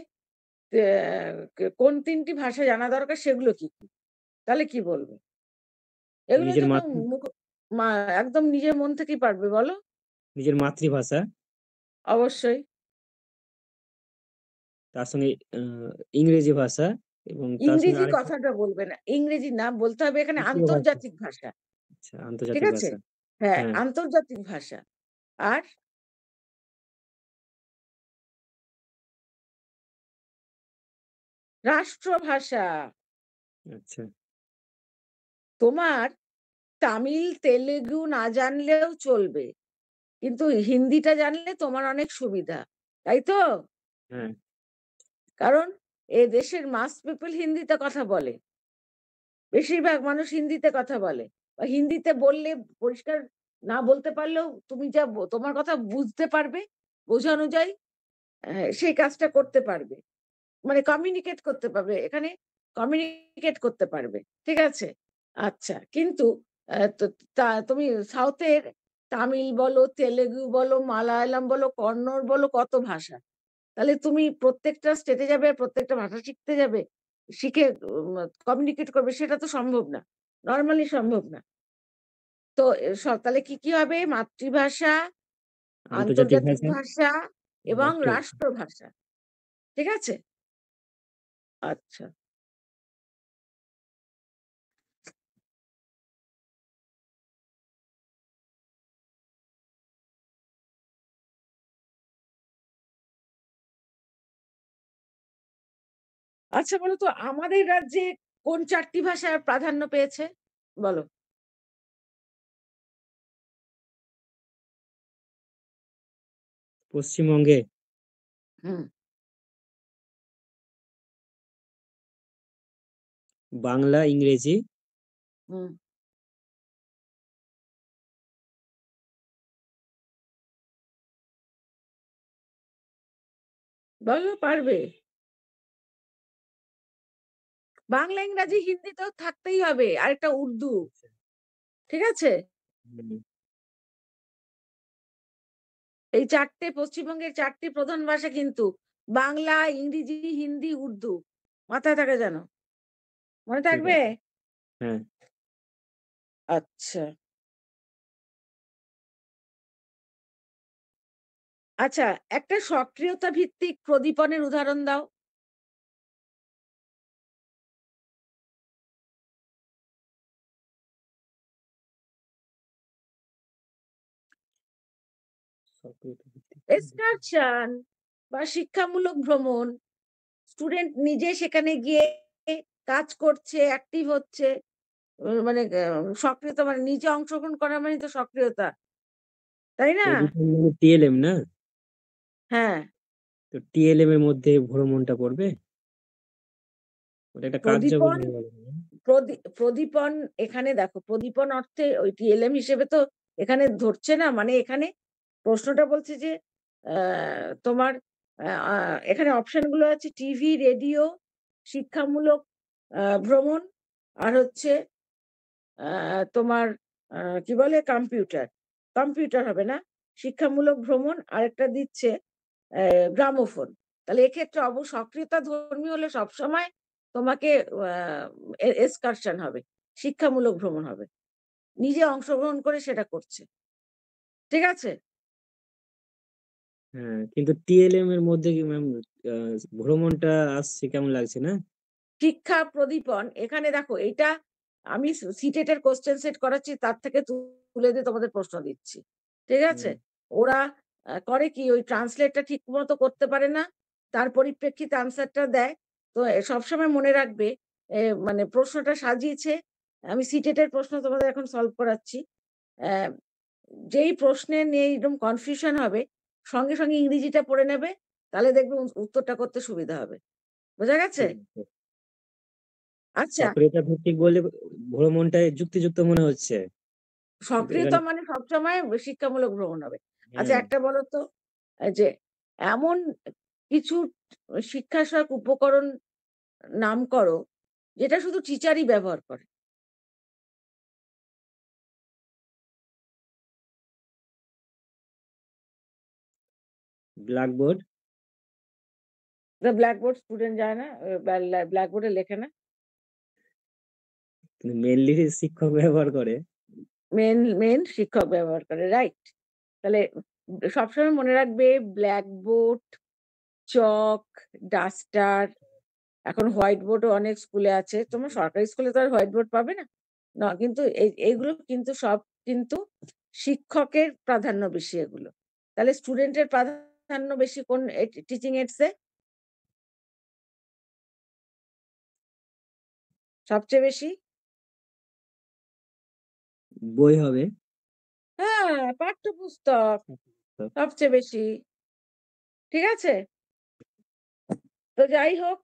আহ, কোন তিনটি ভাষা জানা দরকার সেগুলো কি কি তাহলে কি বলবে এগুলো একদম নিজের মন থেকেই পারবে বলো নিজের মাতৃভাষা অবশ্যই তার সঙ্গে আহ, ইংরেজি ভাষা এবং ইংরেজি কথাটা বলবে না ইংরেজি না বলতে হবে এখানে ভাষা আন্তর্জাতিক ভাষা আচ্ছা ঠিক আন্তর্জাতিক আছে ভাষা হ্যাঁ আন্তর্জাতিক ভাষা আর রাষ্ট্রভাষা আচ্ছা তোমার তামিল তেলেগু না জানলেও চলবে কিন্তু হিন্দিটা জানলে তোমার অনেক সুবিধা তাই তো কারণ এ দেশের মাস পিপল হিন্দিতে কথা বলে বেশিরভাগ মানুষ হিন্দিতে কথা বলে হিন্দিতে বললে পরিষ্কার না বলতে পারলেও তুমি যা তোমার কথা বুঝতে পারবে বোঝা অনুযায়ী সেই কাজটা করতে পারবে মানে কমিউনিকেট করতে পারবে এখানে কমিউনিকেট করতে পারবে ঠিক আছে আচ্ছা কিন্তু তুমি সাউথের তামিল বলো তেলেগু বলো মালায়ালাম বলো কন্নড় বলো কত ভাষা তাহলে তুমি প্রত্যেকটা স্টেটে যাবে প্রত্যেকটা ভাষা শিখতে যাবে শিখে কমিউনিকেট করবে সেটা তো সম্ভব না নর্মালি সম্ভব না তো সকালে কি কি হবে মাতৃভাষা আন্তর্জাতিক ভাষা এবং রাষ্ট্রভাষা ঠিক আছে আচ্ছা আচ্ছা বলো তো আমাদের রাজ্যে কোন চারটি ভাষা প্রাধান্য পেয়েছে বলো পশ্চিমবঙ্গে বাংলা ইংরেজি হুম বলো পারবে বাংলা ইংরাজি হিন্দি তো থাকতেই হবে আর একটা উর্দু ঠিক আছে এই চারটে পশ্চিমবঙ্গের চারটি প্রধান ভাষা কিন্তু বাংলা ইংরেজি হিন্দি উর্দু মাথায় থাকে যেন মনে থাকবে হ্যাঁ। আচ্ছা আচ্ছা একটা সক্রিয়তা ভিত্তিক প্রদীপনের উদাহরণ দাও এক্সকারশন বা শিক্ষামূলক ভ্রমণ স্টুডেন্ট নিজে সেখানে গিয়ে কাজ করছে অ্যাক্টিভ হচ্ছে মানে সক্রিয়তা মানে নিজে অংশগ্রহণ করা মানে তো সক্রিয়তা তাই না টিএলএম না হ্যাঁ তো টিএলএম এর মধ্যে ভ্রমণটা পড়বে প্রদীপন এখানে দেখো প্রদীপন অর্থে ওই টিএলএম হিসেবে তো এখানে ধরছে না মানে এখানে প্রশ্নটা বলছে যে তোমার এখানে গুলো আছে টিভি রেডিও শিক্ষামূলক ভ্রমণ আর হচ্ছে তোমার কি বলে কম্পিউটার কম্পিউটার হবে না শিক্ষামূলক ভ্রমণ আর একটা দিচ্ছে গ্রামোফোন তাহলে এক্ষেত্রে অব সক্রিয়তা ধর্মী হলে সবসময় তোমাকে এসকারশন হবে শিক্ষামূলক ভ্রমণ হবে নিজে অংশগ্রহণ করে সেটা করছে ঠিক আছে হ্যাঁ, কিন্তু টিএলএম এর মধ্যে কি ম্যাম ভ্রমণটা আসছে কেমন লাগছে না? শিক্ষা প্রদীপন এখানে দেখো এটা আমি সু সিটেট e এর কোয়েশ্চেন সেট করাচ্ছি তার থেকে তুলে দিয়ে তোমাদের প্রশ্ন দিচ্ছি। ঠিক আছে? ওরা করে কি ওই ট্রান্সলেটটা মতো করতে পারে না। তার পরিপ্রেক্ষিতে আনসারটা দেয়। তো সবসময় মনে রাখবে এ মানে প্রশ্নটা সাজিয়েছে আমি সিটেট e এর প্রশ্ন তোমাদের এখন সলভ করাচ্ছি। যেই প্রশ্নে নিয়ে এরকম কনফিউশন হবে সঙ্গে সঙ্গে ইংরেজিটা পড়ে নেবে তাহলে দেখবে উত্তরটা করতে সুবিধা হবে বোঝা গেছে আচ্ছা সক্রিয়তা ভিত্তিক বলে ভ্রমণটা যুক্তিযুক্ত মনে হচ্ছে সক্রিয়তা মানে সবসময় শিক্ষামূলক ভ্রমণ হবে আচ্ছা একটা বলো তো যে এমন কিছু শিক্ষা সহায়ক উপকরণ নাম করো যেটা শুধু টিচারই ব্যবহার করে ব্ল্যাকবোর্ড ব্ল্যাকবোর্ড স্টুডেন্ট যায় না ব্ল্যাকবোর্ডে লেখে না মেনলি মানে শিক্ষক ব্যবহার করে মেন মেন শিক্ষক ব্যবহার করে রাইট তাহলে সবসময় মনে রাখবে ব্ল্যাকবোর্ড চক ডাস্টার এখন হোয়াইট বোর্ডও অনেক স্কুলে আছে তোমার সরকারি স্কুলে তো আর হোয়াইট বোর্ড পাবে না না কিন্তু এইগুলো কিন্তু সব কিন্তু শিক্ষকের প্রাধান্য বেশি এগুলো তাহলে স্টুডেন্টের প্রাধান্য প্রাধান্য বেশি কোন টিচিং এডসে সবচেয়ে বেশি বই হবে হ্যাঁ পাঠ্যপুস্তক সবচেয়ে বেশি ঠিক আছে তো যাই হোক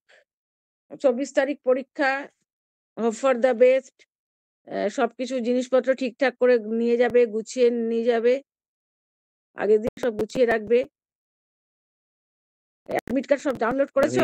চব্বিশ তারিখ পরীক্ষা ফর দ্য বেস্ট সবকিছু জিনিসপত্র ঠিকঠাক করে নিয়ে যাবে গুছিয়ে নিয়ে যাবে আগের দিন সব গুছিয়ে রাখবে অ্যাডমিট কার্ড সব ডাউনলোড করেছো